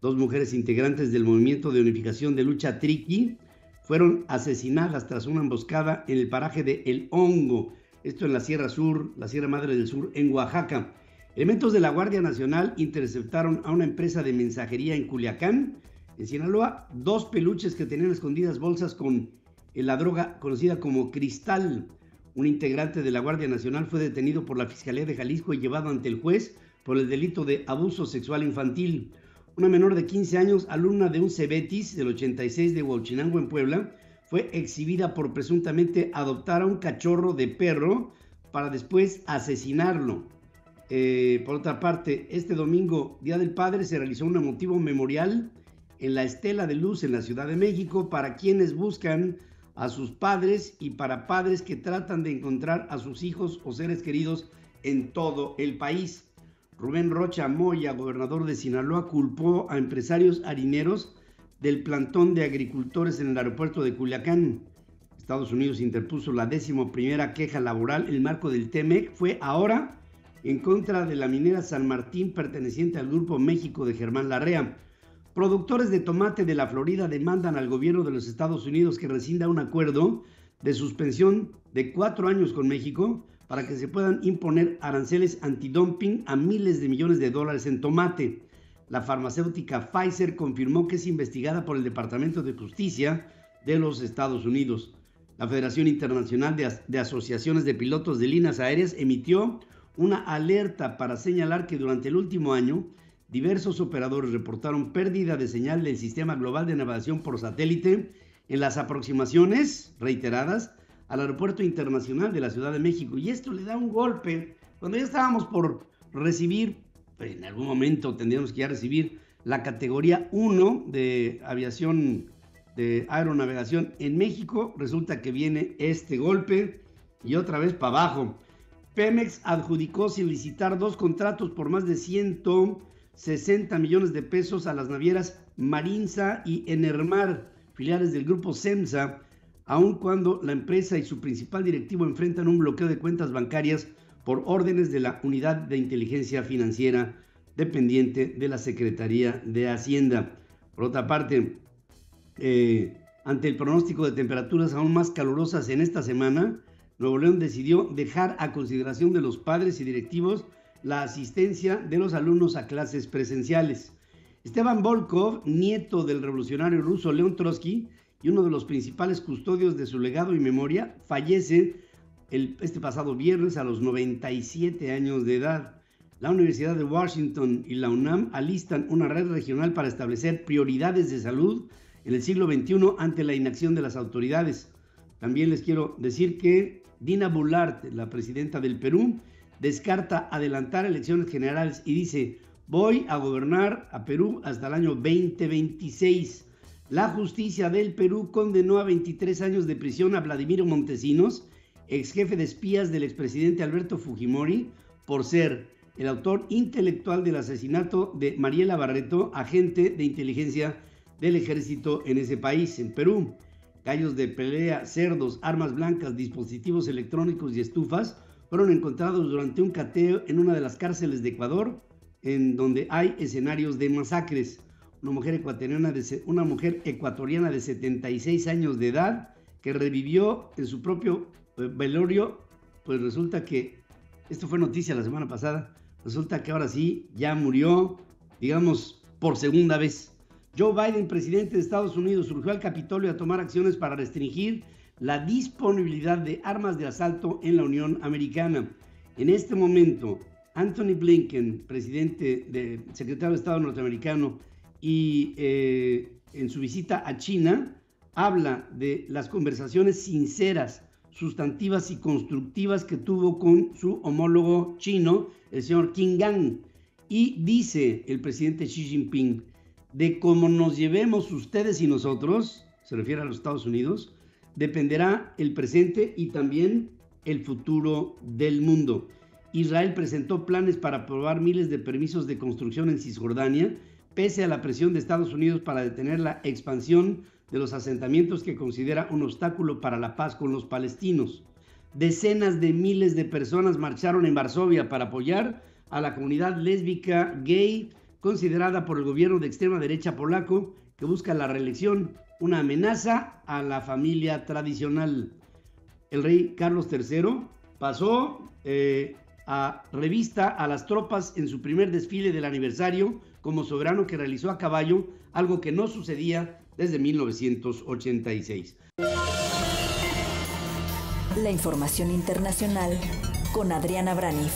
Dos mujeres integrantes del movimiento de unificación de lucha Triqui fueron asesinadas tras una emboscada en el paraje de El Hongo, esto en la Sierra Sur, la Sierra Madre del Sur, en Oaxaca. Elementos de la Guardia Nacional interceptaron a una empresa de mensajería en Culiacán, en Sinaloa, dos peluches que tenían escondidas bolsas con la droga conocida como cristal. Un integrante de la Guardia Nacional fue detenido por la Fiscalía de Jalisco y llevado ante el juez por el delito de abuso sexual infantil. Una menor de 15 años, alumna de un Cebetis del 86 de Huachinango en Puebla, fue exhibida por presuntamente adoptar a un cachorro de perro para después asesinarlo. Eh, por otra parte, este domingo, Día del Padre, se realizó un emotivo memorial en la Estela de Luz en la Ciudad de México para quienes buscan a sus padres y para padres que tratan de encontrar a sus hijos o seres queridos en todo el país. Rubén Rocha Moya, gobernador de Sinaloa, culpó a empresarios harineros del plantón de agricultores en el aeropuerto de Culiacán. Estados Unidos interpuso la décimo primera queja laboral en el marco del TEMEC. Fue ahora en contra de la minera San Martín perteneciente al Grupo México de Germán Larrea. Productores de tomate de la Florida demandan al gobierno de los Estados Unidos que rescinda un acuerdo de suspensión de cuatro años con México para que se puedan imponer aranceles antidumping a miles de millones de dólares en tomate. La farmacéutica Pfizer confirmó que es investigada por el Departamento de Justicia de los Estados Unidos. La Federación Internacional de, de Asociaciones de Pilotos de Líneas Aéreas emitió una alerta para señalar que durante el último año diversos operadores reportaron pérdida de señal del sistema global de navegación por satélite en las aproximaciones reiteradas al Aeropuerto Internacional de la Ciudad de México. Y esto le da un golpe. Cuando ya estábamos por recibir, pues, en algún momento tendríamos que ya recibir la categoría 1 de aviación, de aeronavegación en México, resulta que viene este golpe y otra vez para abajo. Pemex adjudicó solicitar dos contratos por más de 100 60 millones de pesos a las navieras Marinsa y Enermar, filiales del grupo SEMSA, aun cuando la empresa y su principal directivo enfrentan un bloqueo de cuentas bancarias por órdenes de la Unidad de Inteligencia Financiera dependiente de la Secretaría de Hacienda. Por otra parte, eh, ante el pronóstico de temperaturas aún más calurosas en esta semana, Nuevo León decidió dejar a consideración de los padres y directivos la asistencia de los alumnos a clases presenciales. Esteban Volkov, nieto del revolucionario ruso León Trotsky y uno de los principales custodios de su legado y memoria, fallece este pasado viernes a los 97 años de edad. La Universidad de Washington y la UNAM alistan una red regional para establecer prioridades de salud en el siglo XXI ante la inacción de las autoridades. También les quiero decir que Dina Boulart, la presidenta del Perú, descarta adelantar elecciones generales y dice, voy a gobernar a Perú hasta el año 2026. La justicia del Perú condenó a 23 años de prisión a Vladimiro Montesinos, ex jefe de espías del expresidente Alberto Fujimori, por ser el autor intelectual del asesinato de Mariela Barreto, agente de inteligencia del ejército en ese país, en Perú. Gallos de pelea, cerdos, armas blancas, dispositivos electrónicos y estufas fueron encontrados durante un cateo en una de las cárceles de Ecuador, en donde hay escenarios de masacres. Una mujer, ecuatoriana de, una mujer ecuatoriana de 76 años de edad que revivió en su propio eh, velorio, pues resulta que, esto fue noticia la semana pasada, resulta que ahora sí ya murió, digamos, por segunda vez. Joe Biden, presidente de Estados Unidos, surgió al Capitolio a tomar acciones para restringir la disponibilidad de armas de asalto en la Unión Americana. En este momento, Anthony Blinken, presidente de secretario de Estado norteamericano, y eh, en su visita a China, habla de las conversaciones sinceras, sustantivas y constructivas que tuvo con su homólogo chino, el señor King Gang. Y dice el presidente Xi Jinping, de cómo nos llevemos ustedes y nosotros, se refiere a los Estados Unidos, dependerá el presente y también el futuro del mundo. Israel presentó planes para aprobar miles de permisos de construcción en Cisjordania, pese a la presión de Estados Unidos para detener la expansión de los asentamientos que considera un obstáculo para la paz con los palestinos. Decenas de miles de personas marcharon en Varsovia para apoyar a la comunidad lésbica gay considerada por el gobierno de extrema derecha polaco que busca la reelección una amenaza a la familia tradicional. El rey Carlos III pasó eh, a revista a las tropas en su primer desfile del aniversario como soberano que realizó a caballo, algo que no sucedía desde 1986. La información internacional con Adriana Braniff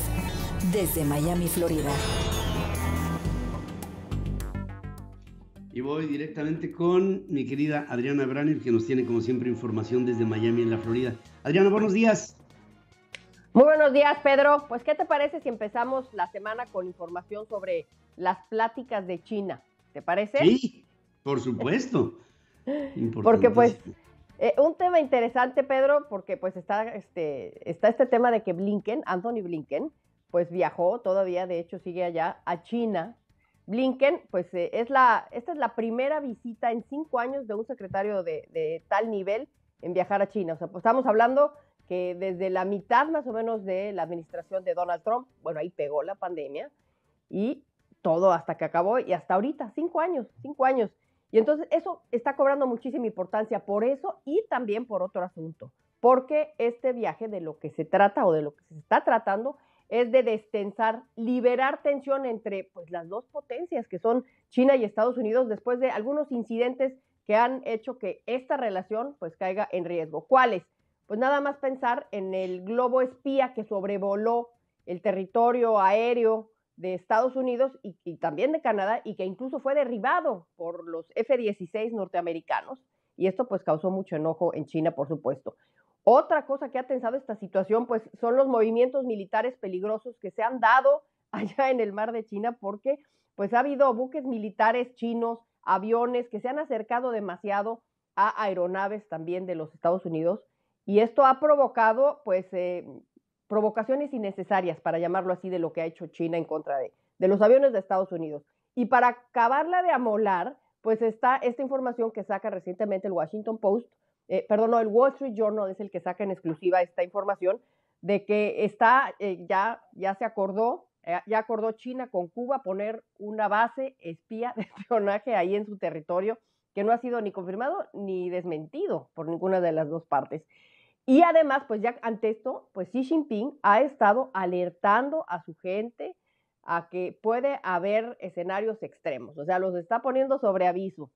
desde Miami, Florida. Y voy directamente con mi querida Adriana Branner, que nos tiene como siempre información desde Miami, en la Florida. Adriana, buenos días. Muy buenos días, Pedro. Pues, ¿qué te parece si empezamos la semana con información sobre las pláticas de China? ¿Te parece? Sí, por supuesto. porque pues eh, un tema interesante, Pedro, porque pues está este, está este tema de que Blinken, Anthony Blinken, pues viajó, todavía de hecho sigue allá a China Blinken, pues eh, es la, esta es la primera visita en cinco años de un secretario de, tal nivel en viajar a China. O sea, pues, estamos hablando que desde la mitad más o menos de la administración de Donald Trump, bueno, ahí pegó la pandemia y todo hasta que acabó y hasta ahorita, cinco años, cinco años. Y entonces eso está cobrando muchísima importancia por eso y también por otro asunto, porque este viaje de lo que se trata o de lo que se está tratando es de destensar, liberar tensión entre pues, las dos potencias que son China y Estados Unidos después de algunos incidentes que han hecho que esta relación pues caiga en riesgo. ¿Cuáles? Pues nada más pensar en el globo espía que sobrevoló el territorio aéreo de Estados Unidos y, y también de Canadá y que incluso fue derribado por los F-16 norteamericanos. Y esto pues causó mucho enojo en China, por supuesto. Otra cosa que ha tensado esta situación, pues, son los movimientos militares peligrosos que se han dado allá en el mar de China, porque pues ha habido buques militares chinos, aviones que se han acercado demasiado a aeronaves también de los Estados Unidos, y esto ha provocado, pues, eh, provocaciones innecesarias, para llamarlo así, de lo que ha hecho China en contra de, de los aviones de Estados Unidos. Y para acabarla de amolar, pues está esta información que saca recientemente el Washington Post eh, perdón, el Wall Street Journal es el que saca en exclusiva esta información, de que está, eh, ya, ya se acordó, eh, ya acordó China con Cuba poner una base espía de espionaje ahí en su territorio, que no ha sido ni confirmado ni desmentido por ninguna de las dos partes. Y además, pues ya ante esto, pues Xi Jinping ha estado alertando a su gente a que puede haber escenarios extremos, o sea, los está poniendo sobre aviso.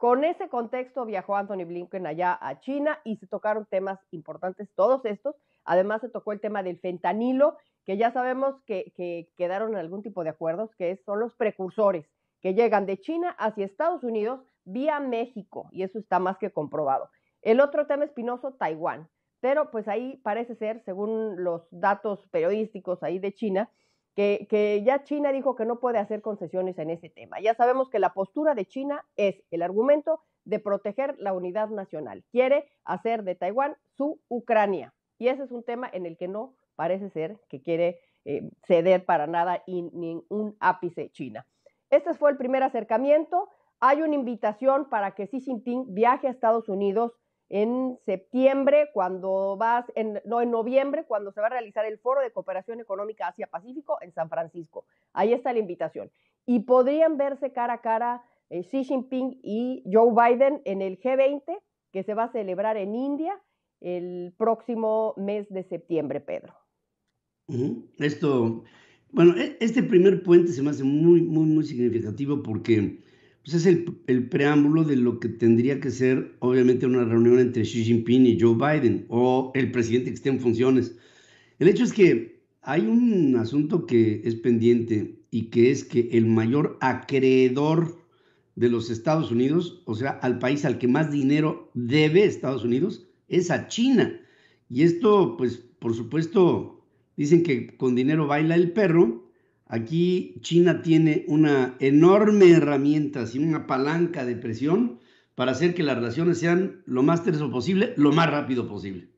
Con ese contexto viajó Anthony Blinken allá a China y se tocaron temas importantes, todos estos. Además se tocó el tema del fentanilo, que ya sabemos que, quedaron en algún tipo de acuerdos, que son los precursores que llegan de China hacia Estados Unidos vía México, y eso está más que comprobado. El otro tema espinoso, Taiwán, pero pues ahí parece ser, según los datos periodísticos ahí de China, que, ya China dijo que no puede hacer concesiones en ese tema. Ya sabemos que la postura de China es el argumento de proteger la unidad nacional. Quiere hacer de Taiwán su Ucrania. Y ese es un tema en el que no parece ser que quiere eh, ceder para nada y ni un ápice China. Este fue el primer acercamiento. Hay una invitación para que Xi Jinping viaje a Estados Unidos en septiembre, cuando vas, en, no, en noviembre, cuando se va a realizar el Foro de Cooperación Económica Asia-Pacífico en San Francisco. Ahí está la invitación. Y podrían verse cara a cara eh, Xi Jinping y Joe Biden en el G20, que se va a celebrar en India el próximo mes de septiembre, Pedro. Esto, bueno, e, este primer puente se me hace muy, muy, muy significativo porque pues es el, el, preámbulo de lo que tendría que ser, obviamente, una reunión entre Xi Jinping y Joe Biden o el presidente que esté en funciones. El hecho es que hay un asunto que es pendiente y que es que el mayor acreedor de los Estados Unidos, o sea, al país al que más dinero debe Estados Unidos, es a China. Y esto, pues, por supuesto, dicen que con dinero baila el perro, Aquí China tiene una enorme herramienta, sin una palanca de presión para hacer que las relaciones sean lo más terso posible, lo más rápido posible.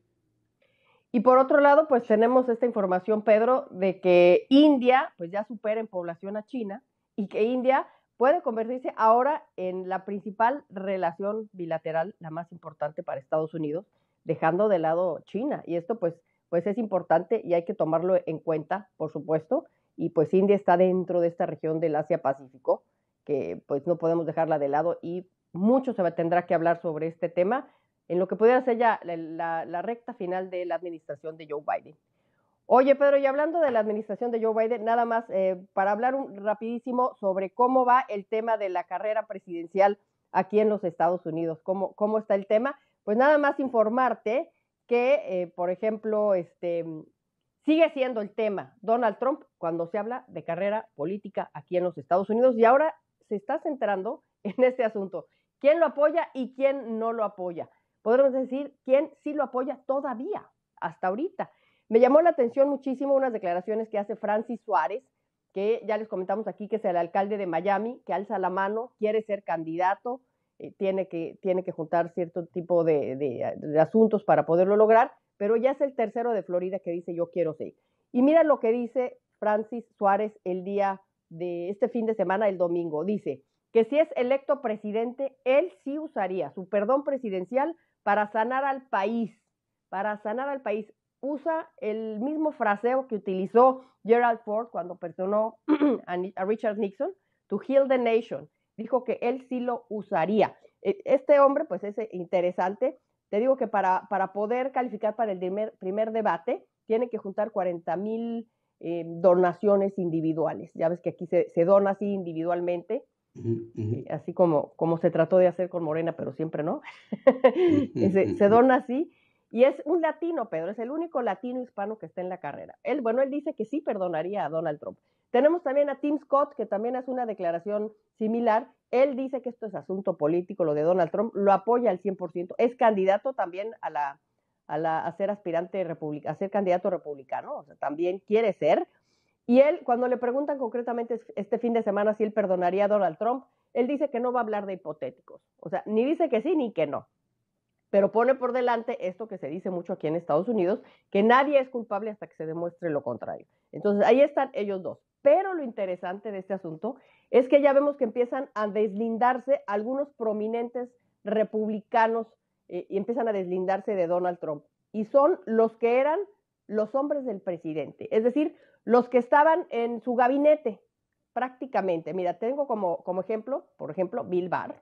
Y por otro lado, pues tenemos esta información, Pedro, de que India, pues ya supera en población a China y que India puede convertirse ahora en la principal relación bilateral, la más importante para Estados Unidos, dejando de lado China. Y esto pues, pues es importante y hay que tomarlo en cuenta, por supuesto y pues India está dentro de esta región del Asia-Pacífico, que pues no podemos dejarla de lado y mucho se tendrá que hablar sobre este tema en lo que pudiera ser ya la, recta final de la administración de Joe Biden. Oye, Pedro, y hablando de la administración de Joe Biden, nada más eh, para hablar rapidísimo sobre cómo va el tema de la carrera presidencial aquí en los Estados Unidos, cómo, cómo está el tema, pues nada más informarte que, eh, por ejemplo, este, sigue siendo el tema Donald Trump cuando se habla de carrera política aquí en los Estados Unidos y ahora se está centrando en este asunto. ¿Quién lo apoya y quién no lo apoya? Podremos decir quién sí lo apoya todavía, hasta ahorita. Me llamó la atención muchísimo unas declaraciones que hace Francis Suárez, que ya les comentamos aquí que es el alcalde de Miami, que alza la mano, quiere ser candidato, eh, tiene, que, tiene que juntar cierto tipo de asuntos para poderlo lograr pero ya es el tercero de Florida que dice yo quiero seguir. Y mira lo que dice Francis Suárez el día de este fin de semana, el domingo. Dice que si es electo presidente, él sí usaría su perdón presidencial para sanar al país, para sanar al país. Usa el mismo fraseo que utilizó Gerald Ford cuando perdonó a Richard Nixon, to heal the nation. Dijo que él sí lo usaría. E-, este hombre, pues es eh, interesante, te digo que para, poder calificar para el primer, debate, tiene que juntar 40 mil eh, donaciones individuales. Ya ves que aquí se, dona así individualmente, eh, así como, como se trató de hacer con Morena, pero siempre no. se, dona así y es un latino, Pedro, es el único latino hispano que está en la carrera. Él, bueno, él dice que sí perdonaría a Donald Trump. Tenemos también a Tim Scott, que también hace una declaración similar. Él dice que esto es asunto político, lo de Donald Trump, lo apoya al 100%. Es candidato también a, la, a, la, ser aspirante a ser candidato republicano, o sea, también quiere ser. Y él, cuando le preguntan concretamente este fin de semana si él perdonaría a Donald Trump, él dice que no va a hablar de hipotéticos. O sea, ni dice que sí ni que no pero pone por delante esto que se dice mucho aquí en Estados Unidos, que nadie es culpable hasta que se demuestre lo contrario. Entonces, ahí están ellos dos. Pero lo interesante de este asunto es que ya vemos que empiezan a deslindarse algunos prominentes republicanos eh, y empiezan a deslindarse de Donald Trump. Y son los que eran los hombres del presidente, es decir, los que estaban en su gabinete prácticamente. Mira, tengo como, como ejemplo, por ejemplo, Bill Barr,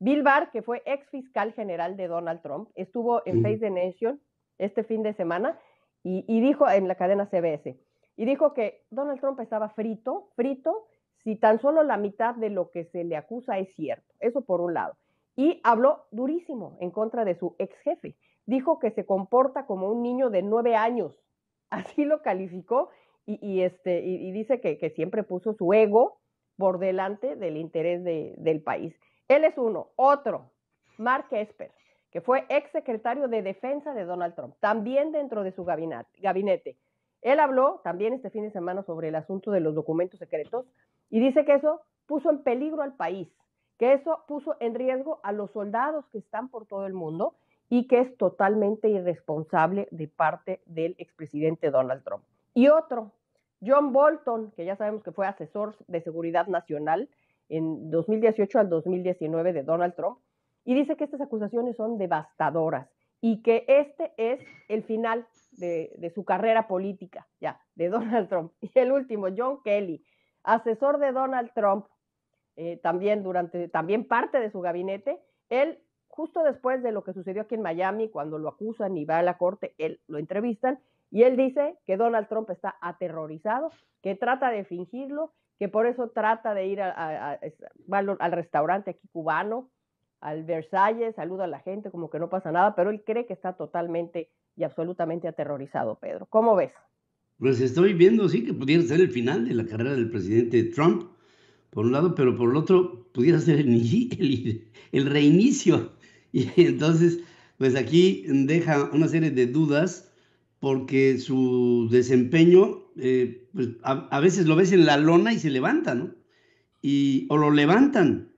Bill Barr, que fue ex fiscal general de Donald Trump, estuvo en Face the Nation este fin de semana y, dijo en la cadena CBS, y dijo que Donald Trump estaba frito, frito, si tan solo la mitad de lo que se le acusa es cierto. Eso por un lado. Y habló durísimo en contra de su ex jefe. Dijo que se comporta como un niño de nueve años. Así lo calificó y, este, y, dice que, siempre puso su ego por delante del interés del país. Él es uno. Otro, Mark Esper, que fue ex secretario de defensa de Donald Trump, también dentro de su gabinete. Él habló también este fin de semana sobre el asunto de los documentos secretos y dice que eso puso en peligro al país, que eso puso en riesgo a los soldados que están por todo el mundo y que es totalmente irresponsable de parte del expresidente Donald Trump. Y otro, John Bolton, que ya sabemos que fue asesor de seguridad nacional en 2018 al 2019 de Donald Trump, y dice que estas acusaciones son devastadoras y que este es el final de, su carrera política, ya, de Donald Trump. Y el último, John Kelly, asesor de Donald Trump, eh, también, durante, también parte de su gabinete, él justo después de lo que sucedió aquí en Miami, cuando lo acusan y va a la corte, él lo entrevistan y él dice que Donald Trump está aterrorizado, que trata de fingirlo, que por eso trata de ir a, al restaurante aquí cubano, al Versalles, saluda a la gente como que no pasa nada, pero él cree que está totalmente y absolutamente aterrorizado, Pedro. ¿Cómo ves? Pues estoy viendo, sí, que pudiera ser el final de la carrera del presidente Trump, por un lado, pero por el otro, pudiera ser el reinicio. Y entonces, pues aquí deja una serie de dudas porque su desempeño eh, pues a, veces lo ves en la lona y se levanta, ¿no? Y, o lo levantan.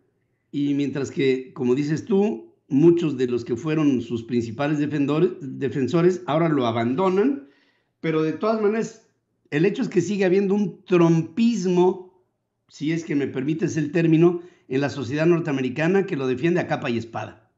Y mientras que, como dices tú, muchos de los que fueron sus principales defensores ahora lo abandonan, pero de todas maneras, el hecho es que sigue habiendo un trompismo, si es que me permites el término, en la sociedad norteamericana que lo defiende a capa y espada.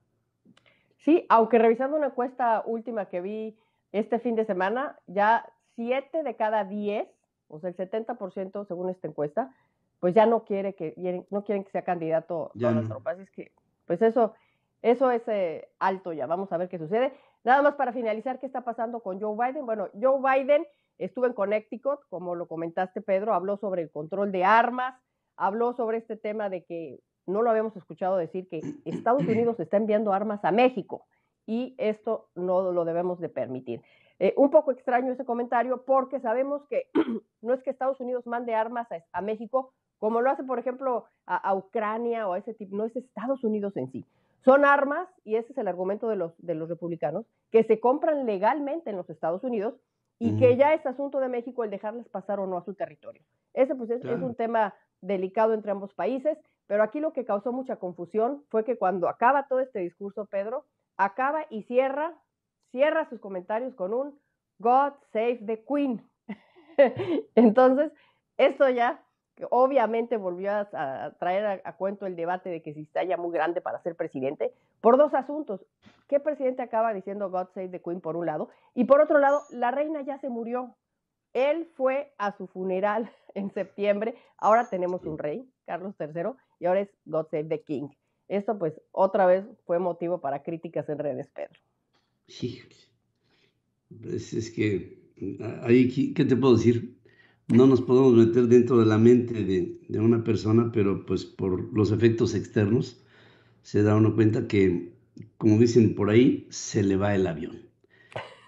Sí, aunque revisando una encuesta última que vi este fin de semana, ya 7 de cada 10, o sea, el 70% según esta encuesta, pues ya no quiere que no quieren que sea candidato Donald a las es que pues eso eso es eh, alto ya, vamos a ver qué sucede. Nada más para finalizar, ¿qué está pasando con Joe Biden? Bueno, Joe Biden estuvo en Connecticut, como lo comentaste Pedro, habló sobre el control de armas, habló sobre este tema de que no lo habíamos escuchado decir que Estados Unidos está enviando armas a México y esto no lo debemos de permitir. Eh, un poco extraño ese comentario porque sabemos que no es que Estados Unidos mande armas a, México, como lo hace, por ejemplo, a, Ucrania o a ese tipo, no es Estados Unidos en sí. Son armas, y ese es el argumento de los, de los republicanos, que se compran legalmente en los Estados Unidos y que mm. ya es asunto de México el dejarlas pasar o no a su territorio. Ese pues es un tema delicado entre ambos países, pero aquí lo que causó mucha confusión fue que cuando acaba todo este discurso, Pedro, acaba y cierra cierra sus comentarios con un God Save the Queen. Entonces, esto ya obviamente volvió a, traer a, cuento el debate de que si está ya muy grande para ser presidente, por dos asuntos. ¿Qué presidente acaba diciendo God Save the Queen por un lado? Y por otro lado, la reina ya se murió. Él fue a su funeral en septiembre. Ahora tenemos un rey, Carlos III, y ahora es God Save the King. Esto pues otra vez fue motivo para críticas en redes, Pedro. Es, es que ahí, ¿qué te puedo decir? No nos podemos meter dentro de la mente de, de una persona, pero pues por los efectos externos se da uno cuenta que, como dicen por ahí, se le va el avión.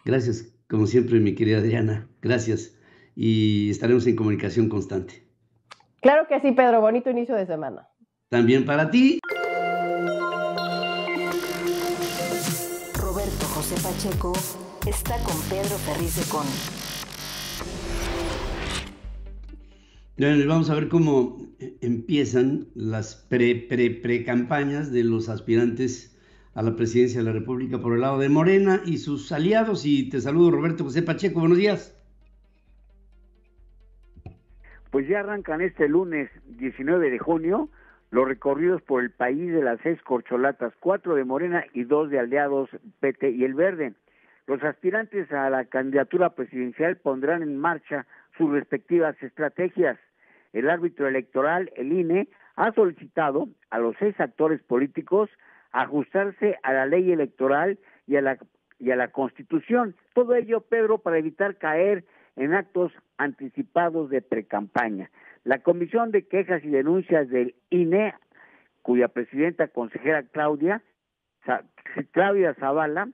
Gracias, como siempre, mi querida Adriana. Gracias. Y estaremos en comunicación constante. Claro que sí, Pedro. Bonito inicio de semana. También para ti. Pacheco está con Pedro Ferriz de Con. vamos a ver cómo eh, empiezan las pre-pre-pre-campañas de los aspirantes a la presidencia de la República por el lado de Morena y sus aliados. Y te saludo, Roberto José Pacheco. Buenos días. Pues ya arrancan este lunes 19 de junio los recorridos por el país de las seis corcholatas, cuatro de Morena y dos de Aliados PT y El Verde. Los aspirantes a la candidatura presidencial pondrán en marcha sus respectivas estrategias. El árbitro electoral, el INE, ha solicitado a los seis actores políticos ajustarse a la ley electoral y a la, y a la Constitución. Todo ello, Pedro, para evitar caer en actos anticipados de precampaña. La Comisión de Quejas y Denuncias del INE, cuya presidenta consejera Claudia, Claudia Zavala,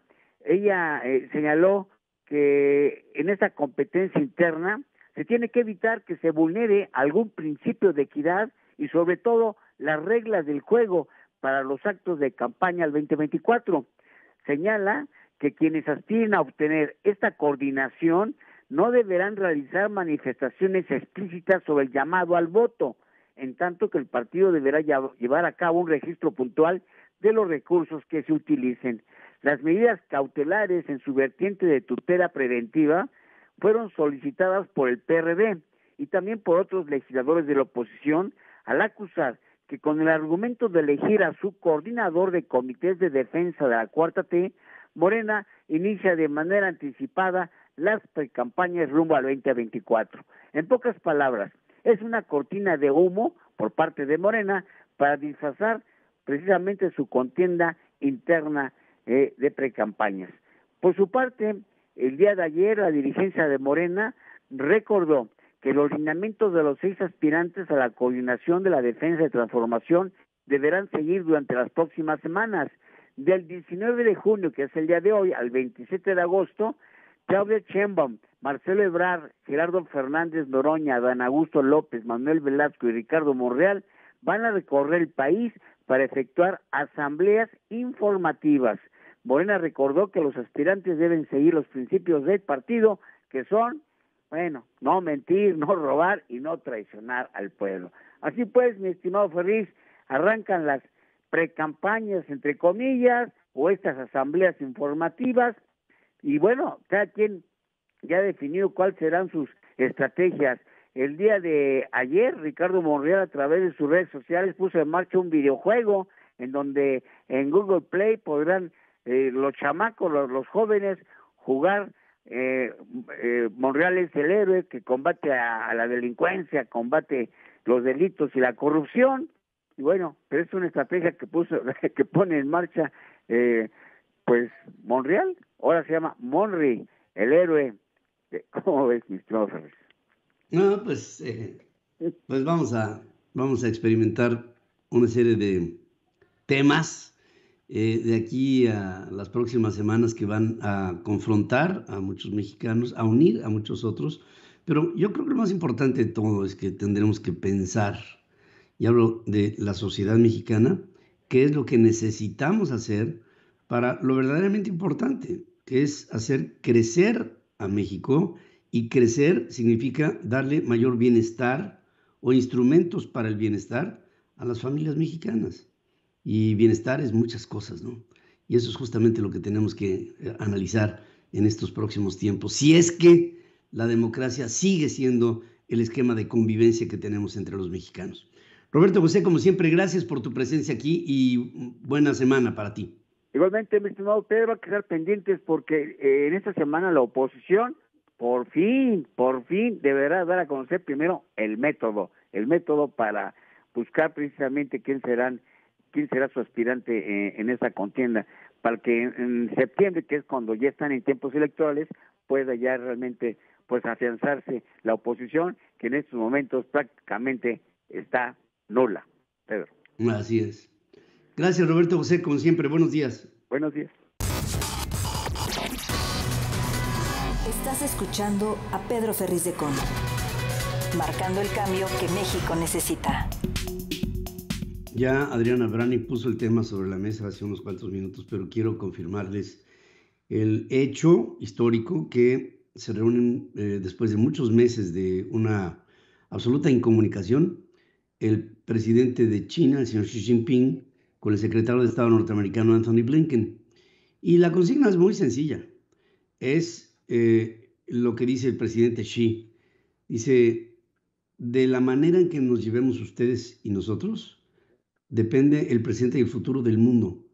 ella eh, señaló que en esta competencia interna se tiene que evitar que se vulnere algún principio de equidad y sobre todo las reglas del juego para los actos de campaña al 2024. Señala que quienes aspiran a obtener esta coordinación no deberán realizar manifestaciones explícitas sobre el llamado al voto, en tanto que el partido deberá llevar a cabo un registro puntual de los recursos que se utilicen. Las medidas cautelares en su vertiente de tutela preventiva fueron solicitadas por el PRD y también por otros legisladores de la oposición al acusar que con el argumento de elegir a su coordinador de comités de defensa de la cuarta T, Morena inicia de manera anticipada las precampañas rumbo al 2024. En pocas palabras, es una cortina de humo por parte de Morena para disfrazar precisamente su contienda interna eh, de precampañas. Por su parte, el día de ayer la dirigencia de Morena recordó que los lineamientos de los seis aspirantes a la coordinación de la defensa de transformación deberán seguir durante las próximas semanas. Del 19 de junio, que es el día de hoy, al 27 de agosto, Claudia Chembaum, Marcelo Ebrard, Gerardo Fernández Noroña, Dan Augusto López, Manuel Velasco y Ricardo Morreal van a recorrer el país para efectuar asambleas informativas. Morena recordó que los aspirantes deben seguir los principios del partido, que son, bueno, no mentir, no robar y no traicionar al pueblo. Así pues, mi estimado Ferriz, arrancan las precampañas, entre comillas, o estas asambleas informativas y bueno, cada quien ya ha definido cuáles serán sus estrategias. El día de ayer, Ricardo Monreal, a través de sus redes sociales, puso en marcha un videojuego en donde en Google Play podrán eh, los chamacos, los, jóvenes, jugar. Eh, eh, Monreal es el héroe que combate a, la delincuencia, combate los delitos y la corrupción. Y bueno, pero es una estrategia que puso, que pone en marcha, pues Monreal, Ahora se llama Monry, el héroe. De, ¿Cómo ves, mis No, pues, eh, pues vamos, a, vamos a experimentar una serie de temas eh, de aquí a las próximas semanas que van a confrontar a muchos mexicanos, a unir a muchos otros. Pero yo creo que lo más importante de todo es que tendremos que pensar, y hablo de la sociedad mexicana, qué es lo que necesitamos hacer para lo verdaderamente importante, que es hacer crecer a México y crecer significa darle mayor bienestar o instrumentos para el bienestar a las familias mexicanas. Y bienestar es muchas cosas, ¿no? Y eso es justamente lo que tenemos que eh, analizar en estos próximos tiempos. Si es que la democracia sigue siendo el esquema de convivencia que tenemos entre los mexicanos. Roberto José, como siempre, gracias por tu presencia aquí y mm, buena semana para ti. Igualmente, mi estimado Pedro, hay que estar pendientes porque eh, en esta semana la oposición, por fin, por fin, deberá dar a conocer primero el método, el método para buscar precisamente quién serán quién será su aspirante eh, en esa contienda, para que en, septiembre, que es cuando ya están en tiempos electorales, pueda ya realmente pues afianzarse la oposición, que en estos momentos prácticamente está nula. Pedro. Así es. Gracias, Roberto José, como siempre. Buenos días. Buenos días. Estás escuchando a Pedro Ferriz de Con, marcando el cambio que México necesita. Ya Adriana Brani puso el tema sobre la mesa hace unos cuantos minutos, pero quiero confirmarles el hecho histórico que se reúnen eh, después de muchos meses de una absoluta incomunicación. El presidente de China, el señor Xi Jinping, con el secretario de Estado norteamericano Anthony Blinken. Y la consigna es muy sencilla. Es eh, lo que dice el presidente Xi. Dice, de la manera en que nos llevemos ustedes y nosotros, depende el presente y el futuro del mundo.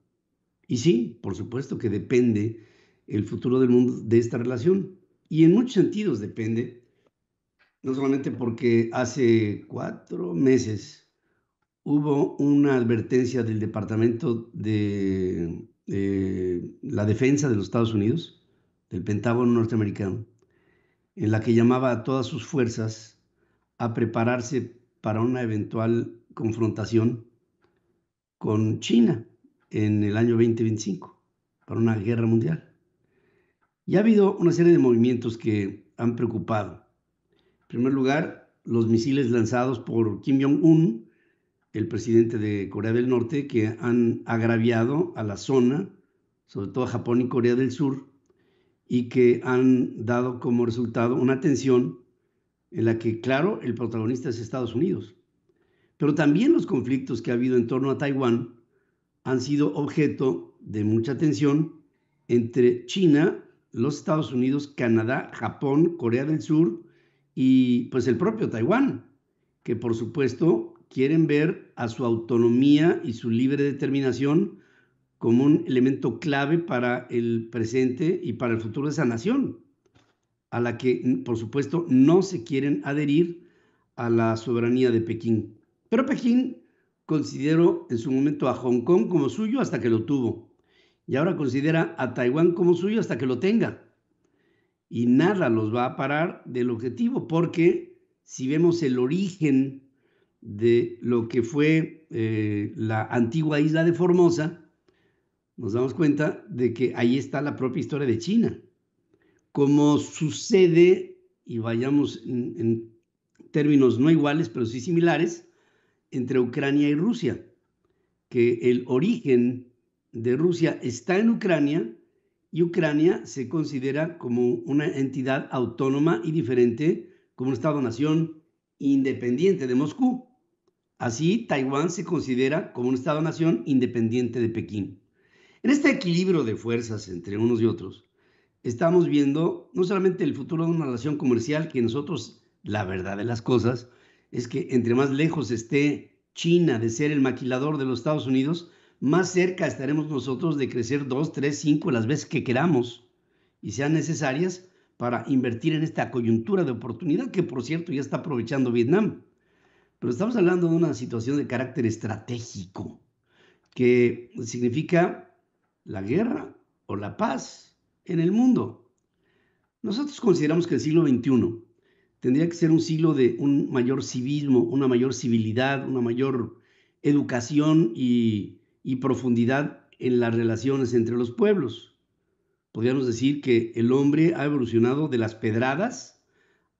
Y sí, por supuesto que depende el futuro del mundo de esta relación. Y en muchos sentidos depende, no solamente porque hace cuatro meses hubo una advertencia del Departamento de eh, la Defensa de los Estados Unidos, del Pentágono norteamericano, en la que llamaba a todas sus fuerzas a prepararse para una eventual confrontación con China en el año 2025, para una guerra mundial. Y ha habido una serie de movimientos que han preocupado. En primer lugar, los misiles lanzados por Kim Jong-un el presidente de Corea del Norte, que han agraviado a la zona, sobre todo a Japón y Corea del Sur, y que han dado como resultado una tensión en la que, claro, el protagonista es Estados Unidos. Pero también los conflictos que ha habido en torno a Taiwán han sido objeto de mucha tensión entre China, los Estados Unidos, Canadá, Japón, Corea del Sur y pues el propio Taiwán, que por supuesto quieren ver a su autonomía y su libre determinación como un elemento clave para el presente y para el futuro de esa nación, a la que, por supuesto, no se quieren adherir a la soberanía de Pekín. Pero Pekín consideró en su momento a Hong Kong como suyo hasta que lo tuvo, y ahora considera a Taiwán como suyo hasta que lo tenga. Y nada los va a parar del objetivo, porque si vemos el origen de lo que fue eh, la antigua isla de Formosa, nos damos cuenta de que ahí está la propia historia de China. Como sucede, y vayamos en, en términos no iguales, pero sí similares, entre Ucrania y Rusia, que el origen de Rusia está en Ucrania y Ucrania se considera como una entidad autónoma y diferente, como un Estado-nación independiente de Moscú. Así, Taiwán se considera como un Estado-nación independiente de Pekín. En este equilibrio de fuerzas entre unos y otros, estamos viendo no solamente el futuro de una relación comercial, que nosotros, la verdad de las cosas, es que entre más lejos esté China de ser el maquilador de los Estados Unidos, más cerca estaremos nosotros de crecer dos, tres, cinco las veces que queramos y sean necesarias para invertir en esta coyuntura de oportunidad que, por cierto, ya está aprovechando Vietnam pero estamos hablando de una situación de carácter estratégico, que significa la guerra o la paz en el mundo. Nosotros consideramos que el siglo XXI tendría que ser un siglo de un mayor civismo, una mayor civilidad, una mayor educación y, profundidad en las relaciones entre los pueblos. Podríamos decir que el hombre ha evolucionado de las pedradas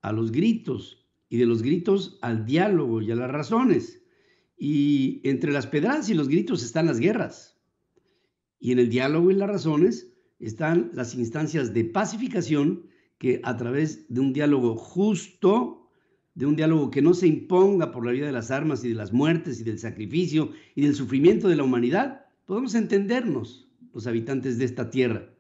a los gritos, y de los gritos al diálogo y a las razones. Y entre las pedradas y los gritos están las guerras. Y en el diálogo y las razones están las instancias de pacificación que a través de un diálogo justo, de un diálogo que no se imponga por la vida de las armas y de las muertes y del sacrificio y del sufrimiento de la humanidad, podemos entendernos los habitantes de esta tierra.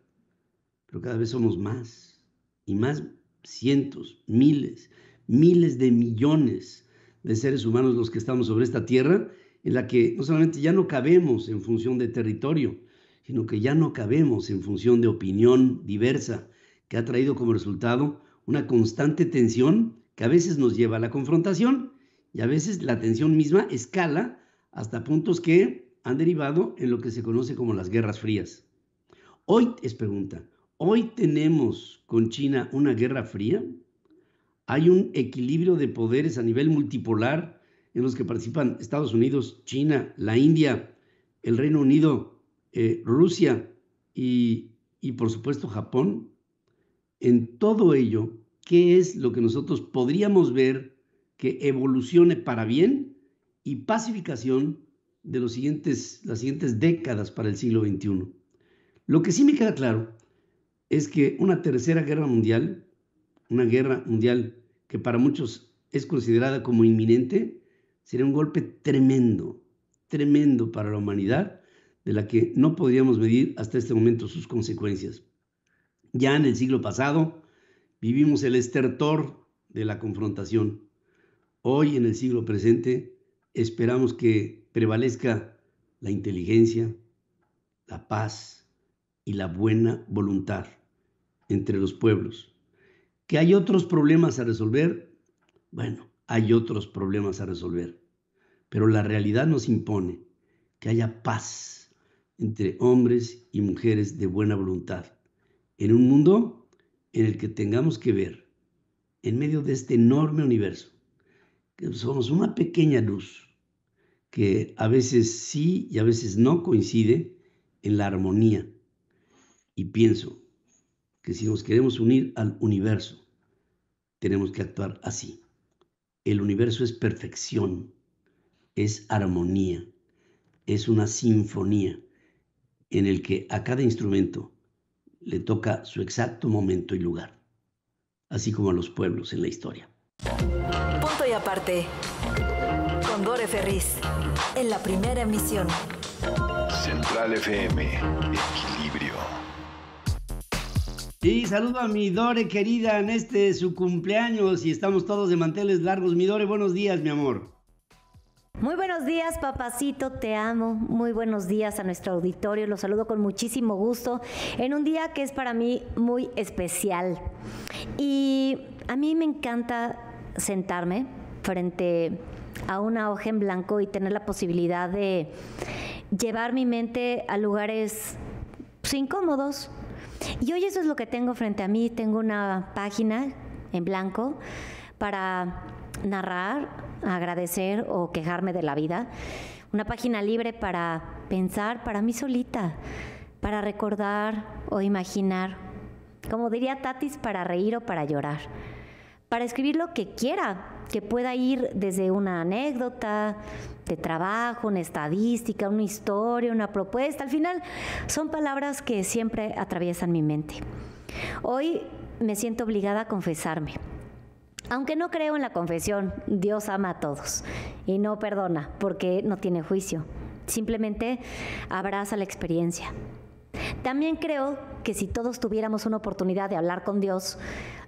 Pero cada vez somos más y más cientos, miles, miles de millones de seres humanos los que estamos sobre esta tierra, en la que no solamente ya no cabemos en función de territorio, sino que ya no cabemos en función de opinión diversa, que ha traído como resultado una constante tensión que a veces nos lleva a la confrontación y a veces la tensión misma escala hasta puntos que han derivado en lo que se conoce como las guerras frías. Hoy es pregunta, ¿hoy tenemos con China una guerra fría? hay un equilibrio de poderes a nivel multipolar en los que participan Estados Unidos, China, la India, el Reino Unido, eh, Rusia y, por supuesto Japón. En todo ello, ¿qué es lo que nosotros podríamos ver que evolucione para bien y pacificación de las siguientes décadas para el siglo XXI? Lo que sí me queda claro es que una tercera guerra mundial una guerra mundial que para muchos es considerada como inminente, sería un golpe tremendo, tremendo para la humanidad, de la que no podríamos medir hasta este momento sus consecuencias. Ya en el siglo pasado vivimos el estertor de la confrontación. Hoy, en el siglo presente, esperamos que prevalezca la inteligencia, la paz y la buena voluntad entre los pueblos ¿Que hay otros problemas a resolver? Bueno, hay otros problemas a resolver, pero la realidad nos impone que haya paz entre hombres y mujeres de buena voluntad, en un mundo en el que tengamos que ver, en medio de este enorme universo, que somos una pequeña luz, que a veces sí y a veces no coincide en la armonía. Y pienso, que si nos queremos unir al universo, tenemos que actuar así. El universo es perfección, es armonía, es una sinfonía en el que a cada instrumento le toca su exacto momento y lugar, así como a los pueblos en la historia. Punto y aparte. Con en la primera emisión. Central FM, equilibrio. Y saludo a mi Dore querida en este su cumpleaños y estamos todos de manteles largos. Mi Dore, buenos días, mi amor. Muy buenos días, papacito, te amo. Muy buenos días a nuestro auditorio. Los saludo con muchísimo gusto en un día que es para mí muy especial. Y a mí me encanta sentarme frente a una hoja en blanco y tener la posibilidad de llevar mi mente a lugares pues, incómodos, y hoy eso es lo que tengo frente a mí. Tengo una página en blanco para narrar, agradecer o quejarme de la vida. Una página libre para pensar para mí solita, para recordar o imaginar. Como diría Tatis, para reír o para llorar para escribir lo que quiera, que pueda ir desde una anécdota de trabajo, una estadística, una historia, una propuesta. Al final son palabras que siempre atraviesan mi mente. Hoy me siento obligada a confesarme. Aunque no creo en la confesión, Dios ama a todos y no perdona porque no tiene juicio. Simplemente abraza la experiencia. También creo que si todos tuviéramos una oportunidad de hablar con Dios,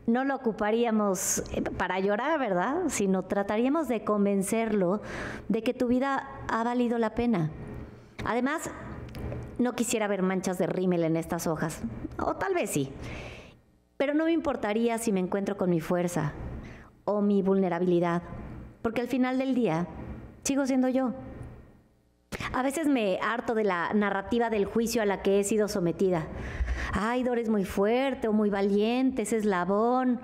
no lo ocuparíamos eh, para llorar, ¿verdad? Sino trataríamos de convencerlo de que tu vida ha valido la pena. Además, no quisiera ver manchas de rímel en estas hojas, o tal vez sí, pero no me importaría si me encuentro con mi fuerza o mi vulnerabilidad, porque al final del día sigo siendo yo. A veces me harto de la narrativa del juicio a la que he sido sometida. Ay, es muy fuerte o muy valiente, ese eslabón,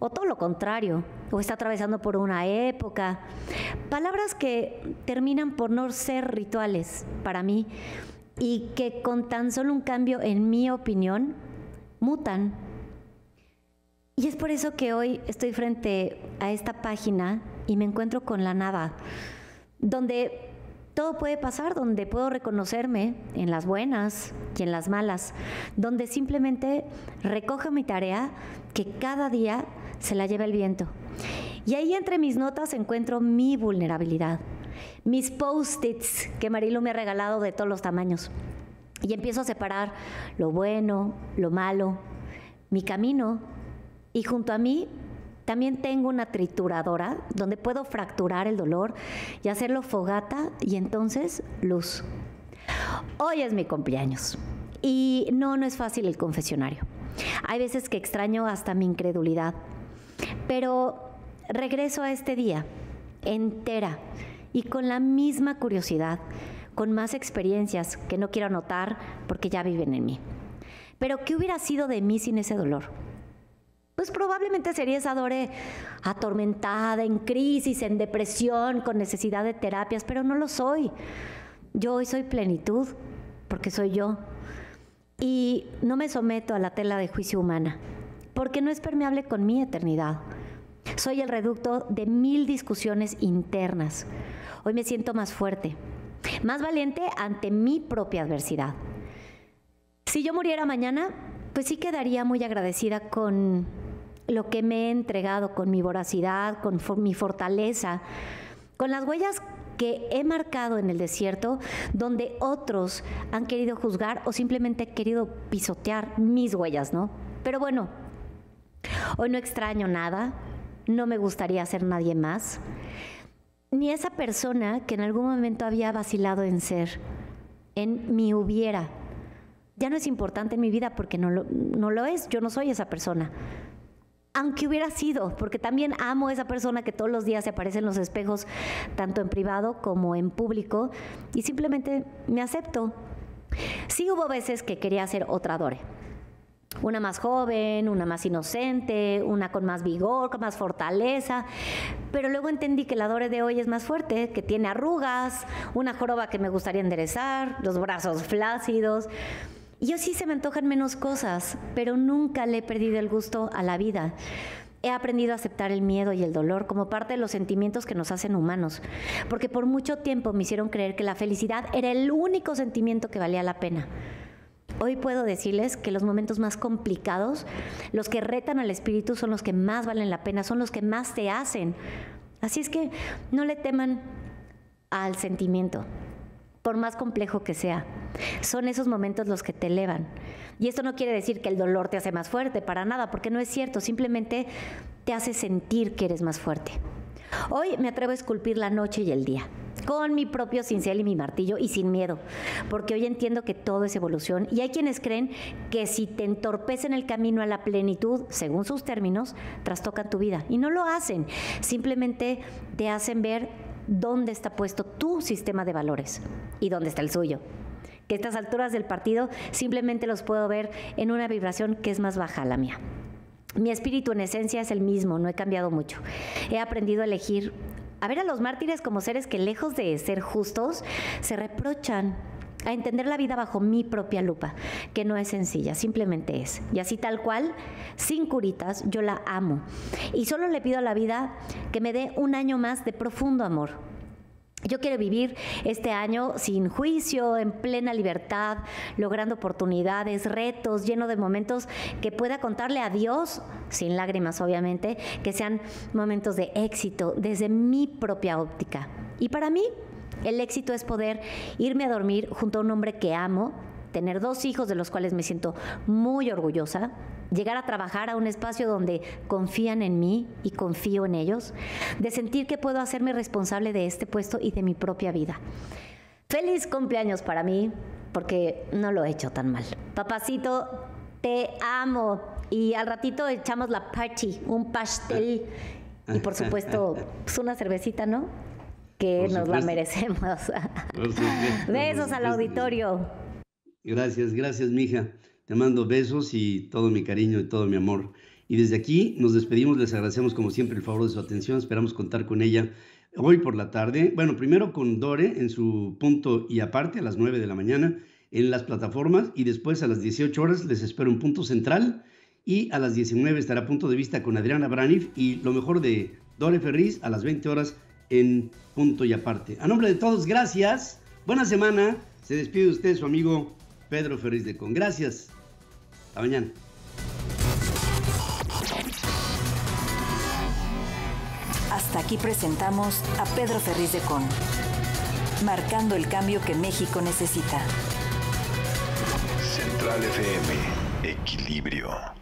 o todo lo contrario, o está atravesando por una época. Palabras que terminan por no ser rituales para mí y que con tan solo un cambio en mi opinión mutan. Y es por eso que hoy estoy frente a esta página y me encuentro con la nada, donde todo puede pasar, donde puedo reconocerme en las buenas y en las malas, donde simplemente recojo mi tarea que cada día se la lleva el viento. Y ahí entre mis notas encuentro mi vulnerabilidad, mis post-its que marilo me ha regalado de todos los tamaños. Y empiezo a separar lo bueno, lo malo, mi camino y junto a mí también tengo una trituradora donde puedo fracturar el dolor y hacerlo fogata y entonces luz. Hoy es mi cumpleaños y no, no es fácil el confesionario. Hay veces que extraño hasta mi incredulidad, pero regreso a este día entera y con la misma curiosidad, con más experiencias que no quiero anotar porque ya viven en mí. Pero ¿qué hubiera sido de mí sin ese dolor? pues probablemente sería esa Dore atormentada, en crisis, en depresión, con necesidad de terapias, pero no lo soy. Yo hoy soy plenitud, porque soy yo. Y no me someto a la tela de juicio humana, porque no es permeable con mi eternidad. Soy el reducto de mil discusiones internas. Hoy me siento más fuerte, más valiente ante mi propia adversidad. Si yo muriera mañana, pues sí quedaría muy agradecida con lo que me he entregado con mi voracidad, con mi fortaleza, con las huellas que he marcado en el desierto, donde otros han querido juzgar o simplemente he querido pisotear mis huellas, ¿no? Pero bueno, hoy no extraño nada, no me gustaría ser nadie más, ni esa persona que en algún momento había vacilado en ser, en mi hubiera. Ya no es importante en mi vida porque no lo es, yo no soy esa persona aunque hubiera sido, porque también amo a esa persona que todos los días se aparece en los espejos, tanto en privado como en público, y simplemente me acepto. Sí hubo veces que quería hacer otra Dore. Una más joven, una más inocente, una con más vigor, con más fortaleza. Pero luego entendí que la Dore de hoy es más fuerte, que tiene arrugas, una joroba que me gustaría enderezar, los brazos flácidos yo sí se me antojan menos cosas, pero nunca le he perdido el gusto a la vida. He aprendido a aceptar el miedo y el dolor como parte de los sentimientos que nos hacen humanos, porque por mucho tiempo me hicieron creer que la felicidad era el único sentimiento que valía la pena. Hoy puedo decirles que los momentos más complicados, los que retan al espíritu, son los que más valen la pena, son los que más te hacen. Así es que no le teman al sentimiento, por más complejo que sea. Son esos momentos los que te elevan. Y esto no quiere decir que el dolor te hace más fuerte, para nada, porque no es cierto, simplemente te hace sentir que eres más fuerte. Hoy me atrevo a esculpir la noche y el día, con mi propio cincel y mi martillo y sin miedo, porque hoy entiendo que todo es evolución y hay quienes creen que si te entorpecen el camino a la plenitud, según sus términos, trastocan tu vida. Y no lo hacen, simplemente te hacen ver dónde está puesto tu sistema de valores y dónde está el suyo. Que estas alturas del partido simplemente los puedo ver en una vibración que es más baja a la mía. Mi espíritu en esencia es el mismo, no he cambiado mucho. He aprendido a elegir, a ver a los mártires como seres que lejos de ser justos, se reprochan a entender la vida bajo mi propia lupa, que no es sencilla, simplemente es. Y así tal cual, sin curitas, yo la amo. Y solo le pido a la vida que me dé un año más de profundo amor, yo quiero vivir este año sin juicio, en plena libertad, logrando oportunidades, retos, lleno de momentos que pueda contarle a Dios, sin lágrimas obviamente, que sean momentos de éxito desde mi propia óptica. Y para mí, el éxito es poder irme a dormir junto a un hombre que amo, tener dos hijos de los cuales me siento muy orgullosa, llegar a trabajar a un espacio donde confían en mí y confío en ellos, de sentir que puedo hacerme responsable de este puesto y de mi propia vida. Feliz cumpleaños para mí, porque no lo he hecho tan mal. Papacito, te amo. Y al ratito echamos la party, un pastel y por supuesto pues, una cervecita, ¿no? que nos la merecemos. besos al auditorio. Gracias, gracias, mija. Te mando besos y todo mi cariño y todo mi amor. Y desde aquí nos despedimos, les agradecemos como siempre el favor de su atención, esperamos contar con ella hoy por la tarde. Bueno, primero con Dore en su punto y aparte a las 9 de la mañana en las plataformas y después a las 18 horas les espero en punto central y a las 19 estará punto de vista con Adriana Branif y lo mejor de Dore Ferris a las 20 horas en punto y aparte. A nombre de todos, gracias. Buena semana. Se despide usted su amigo Pedro Ferriz de Con. Gracias. Hasta mañana. Hasta aquí presentamos a Pedro Ferriz de Con, marcando el cambio que México necesita. Central FM, equilibrio.